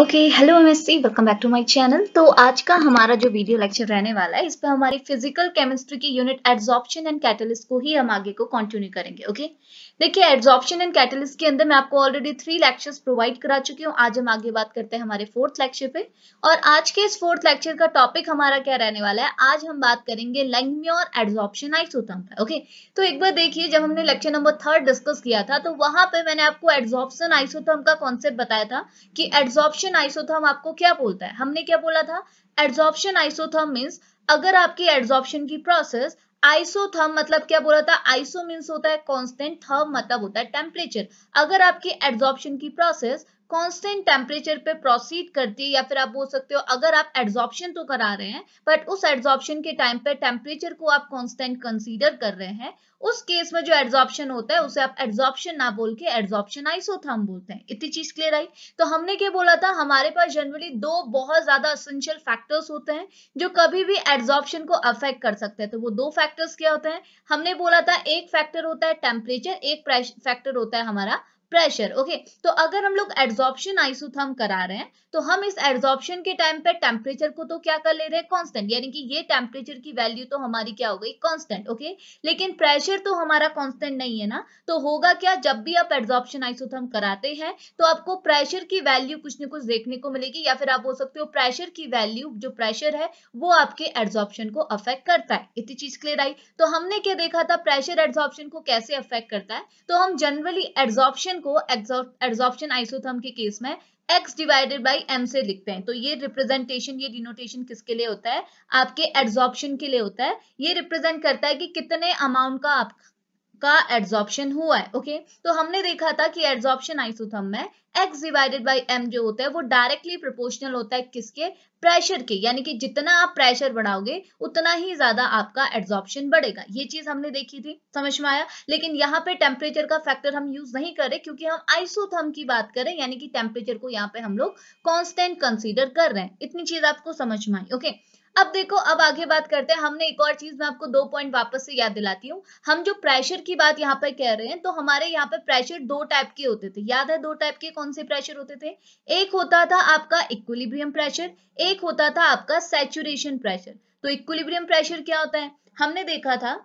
Okay hello MSc welcome back to my channel तो आज का हमारा जो वीडियो लेक्चर रहने वाला है इस पर हमारी फिजिकल केमिस्ट्री की यूनिट एड्सॉर्प्शन एंड कैटलिस्ट को ही हम आगे को कंटिन्यू करेंगे ओके okay? देखिए एड्सॉप्शन एंड कैटलिस्ट के अंदर मैं आपको ऑलरेडी थ्री लेक्चर्स प्रोवाइड करा चुकी हूँ आज हम आगे बात करते हैं हमारे फोर्थ लेक्चर पे और आज के इस फोर्थ लेक्चर का टॉपिक हमारा क्या रहने वाला है आज हम बात करेंगे लैंगम्योर एड्सॉप्शन आइसोथर्म का ओके तो एक बार देखिए जब हमने लेक्चर नंबर थर्ड डिस्कस किया था तो वहां पर मैंने आपको एड्सॉप्शन आइसोथम का कॉन्सेप्ट बताया था कि एड्सॉप्शन आइसोथम आपको क्या बोलता है हमने क्या बोला था एड्सॉप्शन आइसोथर्म मीन्स अगर आपकी एड्सॉप्शन की प्रोसेस आइसोथर्म मतलब क्या बोला था आइसो मीन्स होता है कॉन्स्टेंट थर्म मतलब होता है टेम्परेचर अगर आपकी एड्सॉर्प्शन की प्रोसेस कांस्टेंट टेम्परेचर पे प्रोसीड करती है या फिर आप बोल सकते हो अगर आप एड्जॉर्प्शन तो करा रहे हैं बट उस एड्जॉर्प्शन के टाइम पे टेम्परेचर को आप कांस्टेंट कंसीडर कर रहे हैं उस केस में जो एड्जॉर्प्शन होता है उसे आप एड्जॉर्प्शन ना बोल के एड्जॉर्प्शन आइसोथर्म बोलते हैं इतनी चीज क्लियर आई तो हमने क्या बोला था हमारे पास जनरली दो बहुत ज्यादा असेंशियल फैक्टर्स होते हैं जो कभी भी एड्जॉर्प्शन को अफेक्ट कर सकते हैं तो वो दो फैक्टर्स क्या होते हैं हमने बोला था एक फैक्टर होता है टेम्परेचर एक फैक्टर होता है हमारा प्रेशर ओके okay? तो अगर हम लोग एड्जॉर्प्शन आइसोथर्म करा रहे हैं तो हम इस एड्जॉर्प्शन के टाइम पे टेम्परेचर को तो क्या कर ले रहे हैं कांस्टेंट यानी कि ये टेम्परेचर की वैल्यू तो हमारी क्या हो गई कांस्टेंट ओके लेकिन प्रेशर तो हमारा कांस्टेंट नहीं है ना तो होगा क्या जब भी आप एड्जॉर्प्शन आइसोथर्म कराते हैं तो आपको प्रेशर की वैल्यू कुछ ना कुछ देखने को मिलेगी या फिर आप बोल सकते हो प्रेशर की वैल्यू जो प्रेशर है वो आपके एड्जॉर्प्शन को अफेक्ट करता है इतनी चीज क्लियर आई तो हमने क्या देखा था प्रेशर एड्जॉर्प्शन को कैसे अफेक्ट करता है तो हम जनरली एड्जॉर्प्शन को एड्सॉर्प्शन आइसोथर्म के केस में x डिवाइडेड बाई m से लिखते हैं तो ये रिप्रेजेंटेशन ये डिनोटेशन किसके लिए होता है आपके एड्सॉर्प्शन के लिए होता है ये रिप्रेजेंट करता है कि कितने अमाउंट का आपका एड्सॉर्प्शन हुआ है ओके okay? तो हमने देखा था कि एड्सॉर्प्शन आइसोथर्म में एक्स डिवाइडेड बाई एम जो होता है वो डायरेक्टली प्रोपोर्शनल होता है किसके प्रेशर के यानी कि जितना आप प्रेशर बढ़ाओगे उतना ही ज्यादा आपका एड्जॉर्प्शन बढ़ेगा ये चीज हमने देखी थी समझ में आया लेकिन यहाँ पे टेम्परेचर का फैक्टर हम यूज नहीं कर रहे क्योंकि हम आइसोथर्म की बात करें यानी कि टेम्परेचर को यहाँ पे हम लोग कॉन्स्टेंट कंसिडर कर रहे हैं इतनी चीज आपको समझ में आई ओके okay? अब देखो अब आगे बात करते हैं हमने एक और चीज मैं आपको दो पॉइंट वापस से याद दिलाती हूँ हम जो प्रेशर की बात यहाँ पर कह रहे हैं तो हमारे यहाँ पर प्रेशर दो टाइप के होते थे याद है दो टाइप के कौन से प्रेशर होते थे एक होता था आपका इक्विलिब्रियम प्रेशर एक होता था आपका सेचुरेशन प्रेशर तो इक्विलिब्रियम प्रेशर क्या होता है हमने देखा था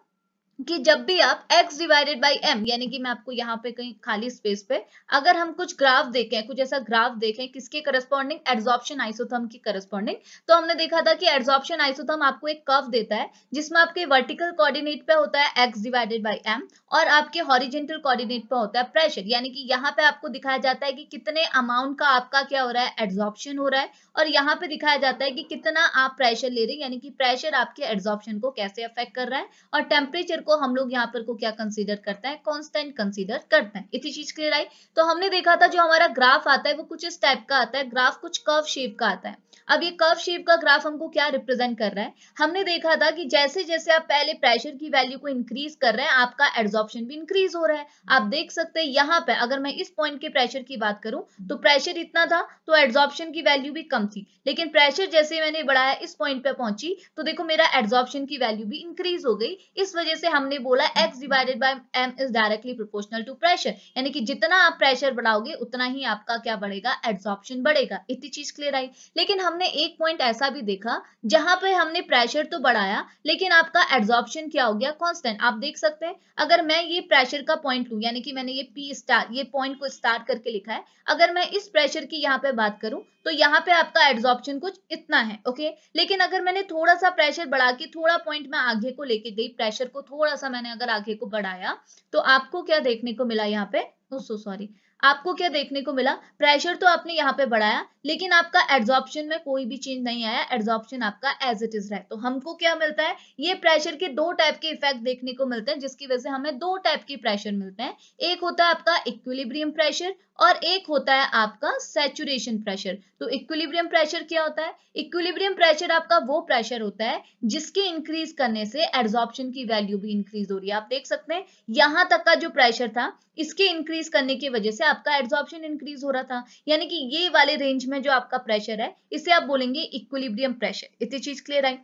कि जब भी आप x डिवाइडेड बाई एम यानी कि मैं आपको यहाँ पे कहीं खाली स्पेस पे अगर हम कुछ ग्राफ देखें कुछ ऐसा ग्राफ देखें किसके करस्पॉन्डिंग एड्सॉप्शन आइसोथम की करस्पॉन्डिंग तो हमने देखा था कि एड्सॉप्शन आइसोथम आपको एक कर्व देता है जिसमें आपके वर्टिकल कोऑर्डिनेट पे होता है x डिवाइडेड बाई एम और आपके हॉरिजेंटल कोऑर्डिनेट पे होता है प्रेशर यानी कि यहाँ पे आपको दिखाया जाता है कि कितने अमाउंट का आपका क्या हो रहा है एड्सॉप्शन हो रहा है और यहाँ पे दिखाया जाता है कि कितना आप प्रेशर ले रहे हैं यानी कि प्रेशर आपके एड्सॉप्शन को कैसे अफेक्ट कर रहा है और टेम्परेचर को हम लोग यहाँ पर को क्या कंसिडर करते हैं कॉन्स्टेंट कंसिडर करते हैं इसी चीज क्लियर आई तो हमने देखा था जो हमारा ग्राफ आता है वो कुछ इस टाइप का आता है ग्राफ कुछ कर्व शेप का आता है अब ये कर्व शेप का ग्राफ हमको क्या रिप्रेजेंट कर रहा है हमने देखा था कि जैसे जैसे आप पहले प्रेशर की वैल्यू को इंक्रीज कर रहे हैं आपका एड्जॉर्प्शन भी इंक्रीज हो रहा है आप देख सकते हैं यहाँ पे अगर मैं इस पॉइंट के प्रेशर की बात करूं तो प्रेशर इतना था तो एड्जॉर्प्शन की वैल्यू भी कम थी लेकिन प्रेशर जैसे मैंने बढ़ाया इस पॉइंट पे पहुंची तो देखो मेरा एड्जॉर्प्शन की वैल्यू भी इंक्रीज हो गई इस वजह से हमने बोला x divided by m is directly proportional to pressure यानी कि जितना आप प्रेशर बढ़ाओगे उतना ही आपका क्या बढ़ेगा एड्सॉप्शन बढ़ेगा इतनी चीज क्लियर आई लेकिन हमने एक पॉइंट ऐसा भी देखा जहां पे हमने प्रेशर तो बढ़ाया लेकिन आपका एड्सॉप्शन क्या हो गया कॉन्स्टेंट आप देख सकते हैं अगर मैं ये प्रेशर का पॉइंट लू यानी कि मैंने ये पी स्टार ये पॉइंट को स्टार्ट करके लिखा है अगर मैं इस प्रेशर की यहाँ पे बात करूं तो यहाँ पे आपका एड्सॉर्प्शन कुछ इतना है ओके लेकिन अगर मैंने थोड़ा सा प्रेशर बढ़ा के थोड़ा पॉइंट में आगे को लेके गई प्रेशर को थोड़ा सा मैंने अगर आगे को बढ़ाया तो आपको क्या देखने को मिला यहाँ पे सो oh, सॉरी आपको क्या देखने को मिला प्रेशर तो आपने यहाँ पे बढ़ाया लेकिन आपका एड्सॉर्प्शन में कोई भी चेंज नहीं आया एड्सॉर्प्शन आपका एज इट इज रहा तो हमको क्या मिलता है ये प्रेशर के दो टाइप के इफेक्ट देखने को मिलते हैं जिसकी वजह से हमें दो टाइप के प्रेशर मिलते हैं एक होता है आपका इक्विलिब्रियम प्रेशर और एक होता है आपका सेचुरेशन प्रेशर तो इक्विलिब्रियम प्रेशर क्या होता है इक्विलिब्रियम प्रेशर आपका वो प्रेशर होता है जिसके इंक्रीज करने से एड्सॉर्प्शन की वैल्यू भी इंक्रीज हो रही है आप देख सकते हैं यहां तक का जो प्रेशर था इसके इंक्रीज करने की वजह से आपका एड्सॉर्प्शन इंक्रीज हो रहा था यानी कि ये वाले रेंज में जो आपका प्रेशर है इसे आप बोलेंगे इक्विलिब्रियम प्रेशर इतनी चीज क्लियर आई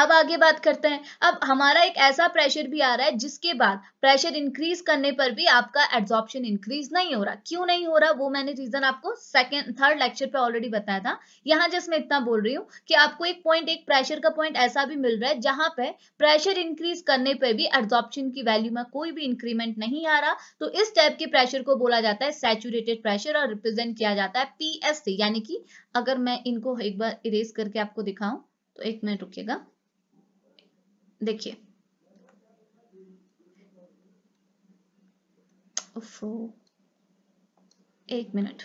अब आगे बात करते हैं अब हमारा एक ऐसा प्रेशर भी आ रहा है जिसके बाद प्रेशर इंक्रीज करने पर भी आपका एड्जॉर्प्शन इंक्रीज नहीं हो रहा क्यों नहीं हो रहा वो मैंने रीजन आपको सेकेंड थर्ड लेक्चर पे ऑलरेडी बताया था यहाँ जस्ट मैं इतना बोल रही हूँ कि आपको एक पॉइंट एक प्रेशर का पॉइंट ऐसा भी मिल रहा है जहां पर प्रेशर इंक्रीज करने पर भी एड्जॉर्प्शन की वैल्यू में कोई भी इंक्रीमेंट नहीं आ रहा तो इस टाइप के प्रेशर को बोला जाता है सेचुरेटेड प्रेशर और रिप्रेजेंट किया जाता है पी यानी कि अगर मैं इनको एक बार इरेज करके आपको दिखाऊं तो एक मिनट रुकेगा देखिए एक मिनट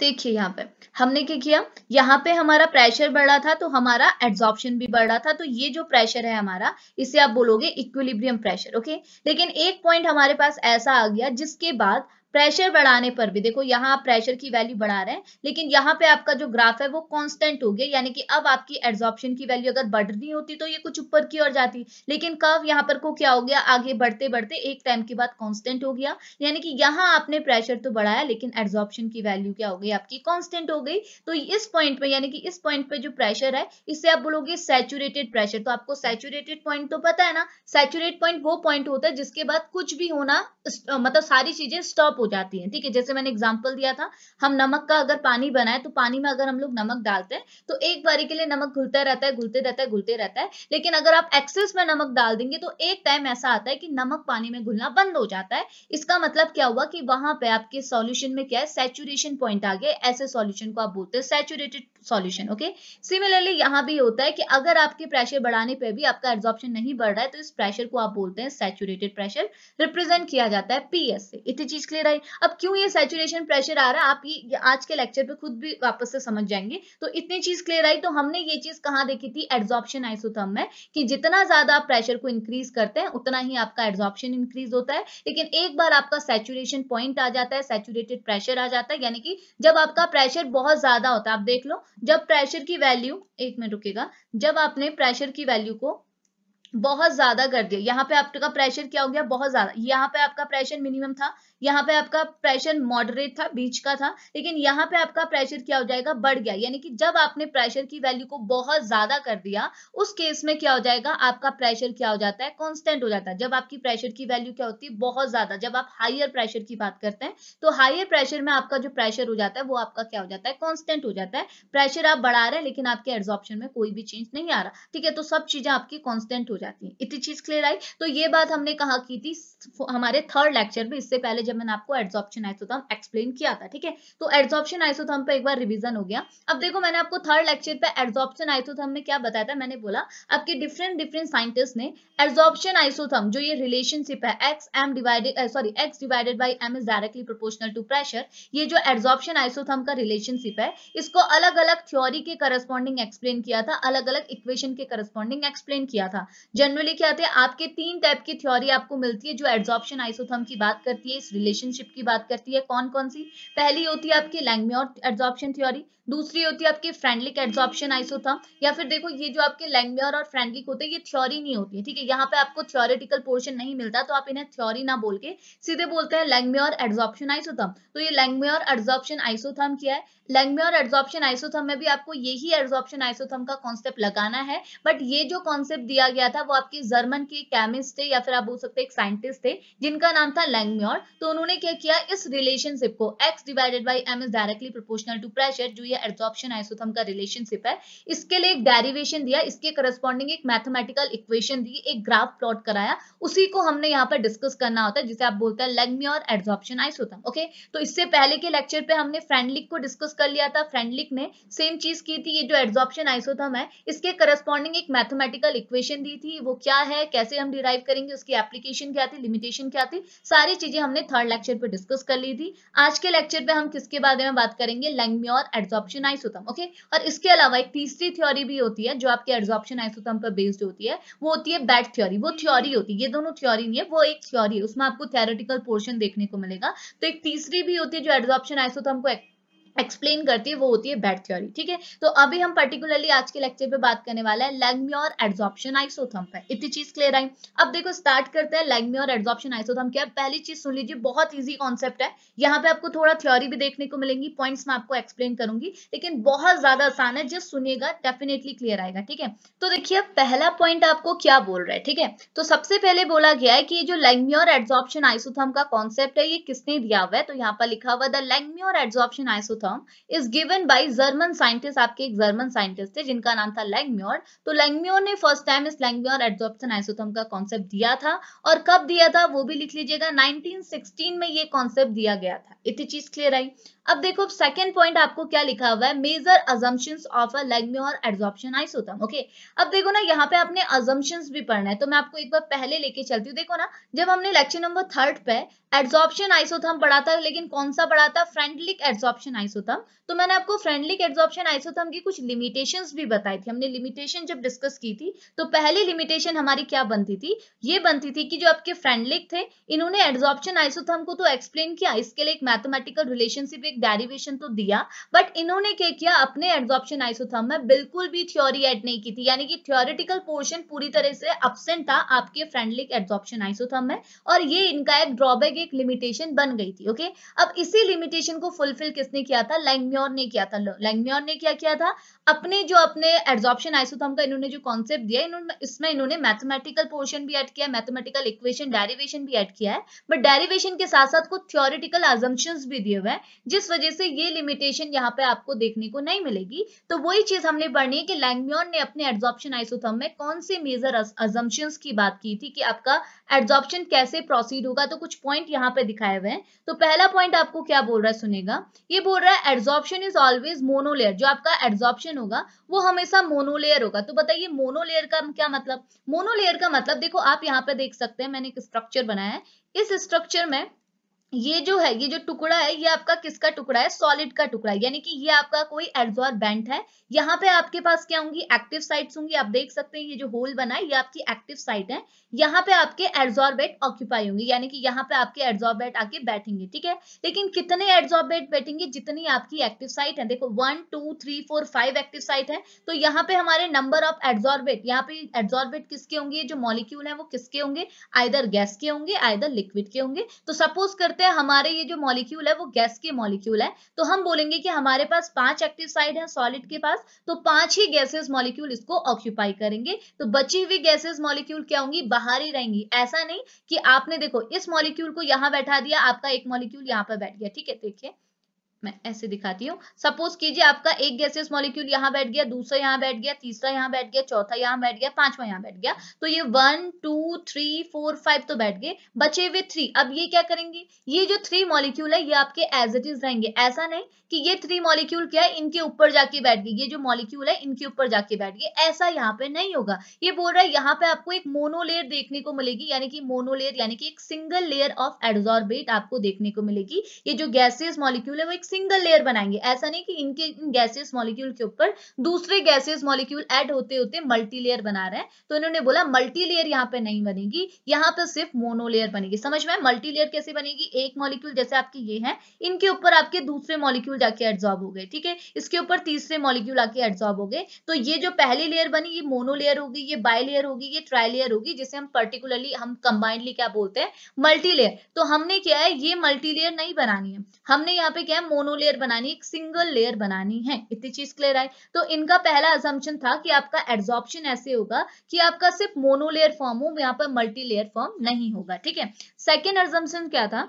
देखिए यहाँ पे हमने क्या किया यहाँ पे हमारा प्रेशर बढ़ा था तो हमारा एड्सॉर्प्शन भी बढ़ा था तो ये जो प्रेशर है हमारा इसे आप बोलोगे इक्विलिब्रियम प्रेशर ओके लेकिन एक पॉइंट हमारे पास ऐसा आ गया जिसके बाद प्रेशर बढ़ाने पर भी देखो यहाँ आप प्रेशर की वैल्यू बढ़ा रहे हैं लेकिन यहाँ पे आपका जो ग्राफ है वो कांस्टेंट हो गया यानी कि अब आपकी एड्जॉर्प्शन की वैल्यू अगर बढ़ रही होती तो ये कुछ ऊपर की ओर जाती लेकिन कब यहाँ पर को क्या हो गया आगे बढ़ते बढ़ते एक टाइम के बाद कॉन्स्टेंट हो गया यानी कि यहाँ आपने प्रेशर तो बढ़ाया लेकिन एड्जॉर्प्शन की वैल्यू क्या हो गई आपकी कॉन्स्टेंट हो गई तो इस पॉइंट पे यानी कि इस पॉइंट पे जो प्रेशर है इससे आप बोलोगे सेचुरेटेड प्रेशर तो आपको सेचुरेटेड पॉइंट तो पता है ना सैचुरेट पॉइंट वो पॉइंट होता है जिसके बाद कुछ भी होना मतलब सारी चीजें स्टॉप हो जाती है ठीक है जैसे मैंने एग्जाम्पल दिया था हम नमक का अगर पानी बनाए तो पानी में अगर हम लोग नमक डालते हैं तो एक बारी के लिए नमक घुलता रहता है घुलते रहता है घुलते रहता है लेकिन अगर आप एक्सेस में नमक डाल देंगे तो एक टाइम ऐसा आता है कि नमक पानी में घुलना बंद हो जाता है इसका मतलब क्या हुआ कि वहां पे आपके सॉल्यूशन में क्या है सेचुरेशन पॉइंट आ गया ऐसे सॉल्यूशन को आप बोलते हैं सेचुरेटेड सॉल्यूशन ओके सिमिलरली यहाँ भी होता है कि अगर आपके प्रेशर बढ़ाने पर भी आपका एब्जॉर्प्शन नहीं बढ़ रहा है तो इस प्रेशर को आप बोलते हैं सेचुरेटेड प्रेशर रिप्रेजेंट किया जाता है पीएस से इतनी चीज क्लियर है अब क्यों ये सेचुरेशन प्रेशर आ रहा है आप ये आज के लेक्चर पे खुद भी वापस से समझ जाएंगे तो इतनी चीज क्लियर आई तो हमने ये चीज कहाँ देखी थी एड्जॉर्प्शन आइसोथर्म में कि जितना ज्यादा आप प्रेशर को इंक्रीज करते हैं उतना ही आपका एड्जॉर्प्शन इंक्रीज होता है लेकिन एक बार आपका सेचुरेशन पॉइंट आ जाता है सेचुरेटेड प्रेशर आ जाता है यानी कि जब आपका प्रेशर बहुत ज्यादा होता है आप देख लो जब प्रेशर की वैल्यू एक मिनट रुकेगा जब आपने प्रेशर की वैल्यू को बहुत ज्यादा कर दिया यहाँ पे आपका प्रेशर क्या हो गया बहुत ज्यादा यहाँ पे आपका प्रेशर मिनिमम था यहाँ पे आपका प्रेशर मॉडरेट था बीच का था लेकिन यहाँ पे आपका प्रेशर क्या हो जाएगा बढ़ गया यानी कि जब आपने प्रेशर की वैल्यू को बहुत ज्यादा कर दिया उस केस में क्या हो जाएगा आपका प्रेशर क्या हो जाता है कॉन्स्टेंट हो जाता है जब आपकी प्रेशर की वैल्यू क्या होती है बहुत ज्यादा जब आप हाइयर प्रेशर की बात करते हैं तो हाइयर प्रेशर में आपका जो प्रेशर हो जाता है वो आपका क्या हो जाता है कॉन्स्टेंट हो जाता है प्रेशर आप बढ़ा रहे हैं लेकिन आपके एब्जॉर्प्शन में कोई भी चेंज नहीं आ रहा ठीक है तो सब चीजें आपकी कॉन्स्टेंट हो जाती है इतनी चीज क्लियर आई तो ये बात हमने कहा की थी हमारे थर्ड लेक्चर में इससे पहले जब जब मैंने आपको एड्सॉप्शन आइसोथम एक्सप्लेन किया था ठीक है तो एड्सॉप्शन आइसोथम पे एक बार रिविजन हो गया अब देखो मैंने आपको थर्ड लेक्चर पे एड्सॉप्शन आइसोथम में क्या बताया था मैंने बोला आपके डिफरेंट डिफरेंट साइंटिस्ट ने एड्सॉप्शन आइसोथम जो ये रिलेशनशिप है x m divided sorry x divided by m is directly proportional to pressure ये जो एड्सॉप्शन आइसोथम का रिलेशनशिप है इसको अलग अलग थ्योरी के करस्पॉन्डिंग एक्सप्लेन किया था अलग अलग इक्वेशन के करस्पॉन्डिंग एक्सप्लेन किया था जनरली क्या थे आपके तीन टाइप की थ्योरी आपको मिलती है जो एड्सॉप्शन आइसोथम की बात करती है इस रिलेशनशिप की बात करती है कौन कौन सी पहली होती है आपकी लैंगम्योर एड्जॉर्प्शन थ्योरी दूसरी होती है आपकी फ्रेंडलिक एड्जॉर्प्शन आइसोथर्म या फिर देखो ये जो आपके लैंगम्योर और फ्रेंडलिक होते हैं ये थ्योरी नहीं होती है ठीक है यहाँ पे आपको थ्योरेटिकल पोर्शन नहीं मिलता तो आप इन्हें थ्योरी ना बोल के सीधे बोलते हैं लैंगम्योर एड्जॉर्प्शन आइसोथर्म तो ये लैंगम्योर एड्जॉर्प्शन आइसोथर्म क्या है लैंगम्योर एड्जॉर्प्शन आइसोथर्म में भी आपको यही एड्जॉर्प्शन आइसोथर्म का कॉन्सेप्ट लगाना है बट ये जो कॉन्सेप्ट दिया गया था वो आपके जर्मन के केमिस्ट थे या फिर आप बोल सकते हैं एक साइंटिस्ट थे जिनका नाम था लैंगम्योर तो उन्होंने क्या किया इस रिलेशनशिप को x divided by m is directly proportional to pressure जो ये एड्सॉर्प्शन आइसोथम का रिलेशनशिप है इसके लिए एक डेरिवेशन दिया इसके करस्पॉन्डिंग एक मैथमेटिकल इक्वेशन दी एक ग्राफ प्लॉट कराया उसी को हमने यहाँ पर डिस्कस करना होता है जिसे आप बोलते हैं लेगमी और एड्सॉर्प्शन आइसोथम ओके तो इससे पहले के लेक्चर पे हमने फ्रेंडलिक को डिस्कस कर लिया था फ्रेंडलिक ने सेम चीज की थी ये जो एड्सॉर्प्शन आइसोथम है इसके करस्पॉन्डिंग एक मैथमेटिकल इक्वेशन दी थी वो क्या है कैसे हम डिराइव करेंगे उसकी एप्लीकेशन क्या थी लिमिटेशन क्या थी सारी चीजें हमने थर्ड लेक्चर पे डिस्कस कर ली थी आज के लेक्चर पे हम किसके बारे में बात करेंगे लैंगम्योर एड्सॉप्शन आइसोथम ओके और इसके अलावा एक तीसरी थ्योरी भी होती है जो आपके एड्सॉप्शन आइसोथम पर बेस्ड होती है वो होती है बैट थ्योरी वो थ्योरी होती है ये दोनों थ्योरी नहीं है वो एक थ्योरी है उसमें आपको थेरेटिकल पोर्शन देखने को मिलेगा तो एक तीसरी भी होती है जो एड्सॉप्शन आइसोथम को एक्सप्लेन करती है वो होती है बैड थ्योरी ठीक है तो अभी हम पर्टिकुलरली आज के लेक्चर पे बात करने वाला है और एड्सॉप्शन आइसोथम पे इतनी चीज क्लियर आई अब देखो स्टार्ट करते हैं और एड्सॉप्शन आइसोथम क्या पहली चीज सुन लीजिए बहुत ईजी कॉन्सेप्ट है यहाँ पे आपको थोड़ा थ्योरी भी देखने को मिलेंगी पॉइंट्स मैं आपको एक्सप्लेन करूंगी लेकिन बहुत ज्यादा आसान है जस्ट सुनिएगा डेफिनेटली क्लियर आएगा ठीक है तो देखिए पहला पॉइंट आपको क्या बोल रहा है ठीक है तो सबसे पहले बोला गया है कि ये जो और एड्सॉप्शन आइसोथम का कॉन्सेप्ट है ये किसने दिया हुआ है तो यहाँ पर लिखा हुआ द और adsorption isotherm therm is given by German scientist आपके एक जर्मन साइंटिस्ट थे जिनका नाम था लैंगम्योर तो लैंगम्योर ने फर्स्ट टाइम इस लैंगम्योर एडजॉर्प्शन आइसोथर्म का कॉन्सेप्ट दिया था और कब दिया था वो भी लिख लीजिएगा 1916 में ये कॉन्सेप्ट दिया गया था इतनी चीज क्लियर आई अब देखो सेकंड पॉइंट आपको क्या लिखा हुआ है मेजर अजम्पन ऑफ अ लैग्मी और एड्सॉर्प्शन ओके अब देखो ना यहाँ पे आपने अजम्पन भी पढ़ना है तो मैं आपको एक बार पहले लेके चलती हूँ देखो ना जब हमने लेक्चर नंबर थर्ड पे एड्सॉर्प्शन आइसोथर्म पढ़ा था लेकिन कौन सा पढ़ा था फ्रेंडलिक एड्सॉर्प्शन आइसोथर्म तो मैंने आपको फ्रेंडलिक एड्सॉर्प्शन आइसोथम की कुछ लिमिटेशन भी बताई थी हमने लिमिटेशन जब डिस्कस की थी तो पहली लिमिटेशन हमारी क्या बनती थी ये बनती थी कि जो आपके फ्रेंडलिक थे इन्होंने एड्सॉर्प्शन आइसोथम को तो एक्सप्लेन किया इसके लिए एक मैथमेटिकल रिलेशनशिप एक डेरिवेशन तो दिया बट इन्होंने क्या किया अपने एड्सॉर्प्शन आइसोथर्म में बिल्कुल भी थ्योरी ऐड नहीं की थी यानी कि थ्योरिटिकल पोर्शन पूरी तरह से अब्सेंट था आपके फ्रेंडलिक एड्सॉर्प्शन आइसोथर्म में और ये इनका एक ड्रॉबैक एक लिमिटेशन बन गई थी ओके अब इसी लिमिटेशन को फुलफिल किसने किया था लैंगम्योर ने किया था लैंगम्योर ने क्या किया था अपने जो अपने एड्सॉर्प्शन आइसोथर्म का इन्होंने जो कॉन्सेप्ट दिया इसमें इन्होंने मैथमेटिकल पोर्शन भी ऐड किया मैथमेटिकल इक्वेशन डेरिवेशन भी ऐड किया है बट डेरिवेशन के साथ साथ कुछ थ्योरिटिकल एजम्पन्स भी दिए हुए हैं जिस इस वजह से ये लिमिटेशन यहाँ पे आपको देखने को नहीं मिलेगी तो वही चीज हमने पढ़नी है कि लैंगम्योन ने अपने एड्जॉर्प्शन आइसोथम में कौन से मेजर अजम्पन की बात की थी कि आपका एड्जॉर्प्शन कैसे प्रोसीड होगा तो कुछ पॉइंट यहाँ पे दिखाए हुए हैं तो पहला पॉइंट आपको क्या बोल रहा है सुनेगा ये बोल रहा है एड्जॉर्प्शन इज ऑलवेज मोनोलेयर जो आपका एड्जॉर्प्शन होगा वो हमेशा मोनोलेयर होगा तो बताइए मोनोलेयर का क्या मतलब मोनोलेयर का मतलब देखो आप यहाँ पे देख सकते हैं मैंने एक स्ट्रक्चर बनाया है इस स्ट्रक्चर में ये जो है ये जो टुकड़ा है ये आपका किसका टुकड़ा है सॉलिड का टुकड़ा है यानी कि ये आपका कोई एडजॉर्बेंट है यहाँ पे आपके पास क्या होंगी एक्टिव साइट्स होंगी आप देख सकते हैं ये जो होल बना है ये आपकी एक्टिव साइट है यहाँ पे आपके एडजॉर्बेट ऑक्यूपाई होंगे यानी कि यहाँ पे आपके एडजॉर्बेट आके बैठेंगे ठीक है लेकिन कितने एडजॉर्बेट बैठेंगे जितनी आपकी एक्टिव साइट है देखो one two three four five active site है तो यहाँ पे हमारे नंबर ऑफ एडजॉर्बेट यहाँ पे एडजॉर्बेट किसके होंगे जो मॉलिक्यूल है वो किसके होंगे आयदर गैस के होंगे आयदर लिक्विड के होंगे तो सपोज करते पे हमारे ये जो मॉलिक्यूल है वो गैस के मॉलिक्यूल है तो हम बोलेंगे कि हमारे पास पांच एक्टिव साइड है सॉलिड के पास तो पांच ही गैसेस मॉलिक्यूल इसको ऑक्यूपाई करेंगे तो बची हुई गैसेस मॉलिक्यूल क्या होंगी बाहर ही रहेंगी ऐसा नहीं कि आपने देखो इस मॉलिक्यूल को यहां बैठा दिया आपका एक मॉलिक्यूल यहाँ पर बैठ गया ठीक है देखिए मैं ऐसे दिखाती हूँ सपोज कीजिए आपका एक गैसियस मॉलिक्यूल यहाँ बैठ गया दूसरा यहाँ बैठ गया तीसरा यहाँ बैठ गया चौथा यहाँ बैठ गया पांचवा यहाँ बैठ गया तो ये one two three four five तो बैठ गए बचे हुए थ्री अब ये क्या करेंगे ये जो थ्री मॉलिक्यूल है ये आपके एज इट इज रहेंगे ऐसा नहीं कि ये थ्री मॉलिक्यूल क्या है इनके ऊपर जाके बैठ गए ये जो मॉलिक्यूल है इनके ऊपर जाके बैठ गए ऐसा यहाँ पे नहीं होगा ये बोल रहा है यहाँ पे आपको एक मोनोलेयर देखने को मिलेगी यानी कि मोनोलेयर यानी कि एक सिंगल लेयर ऑफ एडजॉर्बेट आपको देखने को मिलेगी ये जो गैसियस मॉलिक्यूल है वो एक सिंगल लेयर बनाएंगे ऐसा नहीं कि इनके इन गैसियस मॉलिक्यूल के ऊपर दूसरे गैसियस मॉलिक्यूल ऐड होते होते मल्टी लेयर बना रहे हैं तो इन्होंने बोला मल्टी लेयर यहाँ पे नहीं बनेगी यहाँ पे सिर्फ मोनोलेयर बनेगी समझ में मल्टी लेयर कैसे बनेगी एक मॉलिक्यूल जैसे आपके ये है इनके ऊपर आपके दूसरे मॉलिक्यूल जाके एड्जॉर्ब हो गए ठीक है इसके ऊपर तीसरे मॉलिक्यूल आके एड्जॉर्ब हो गए तो ये जो पहली लेयर बनी ये मोनोलेयर होगी ये बाइलेयर होगी ये ट्राइलेयर होगी जिसे हम पर्टिकुलरली हम कंबाइंडली क्या बोलते हैं मल्टी लेयर तो हमने क्या है ये मल्टी लेयर नहीं बनानी है हमने यहाँ पे क्या है मोनोलेयर बनानी एक सिंगल लेयर बनानी है इतनी चीज क्लियर आई तो इनका पहला एजम्पन था कि आपका एड्सॉर्प्शन ऐसे होगा कि आपका सिर्फ मोनोलेयर फॉर्म हो यहाँ पर मल्टी लेयर फॉर्म नहीं होगा ठीक है सेकेंड एजम्पन क्या था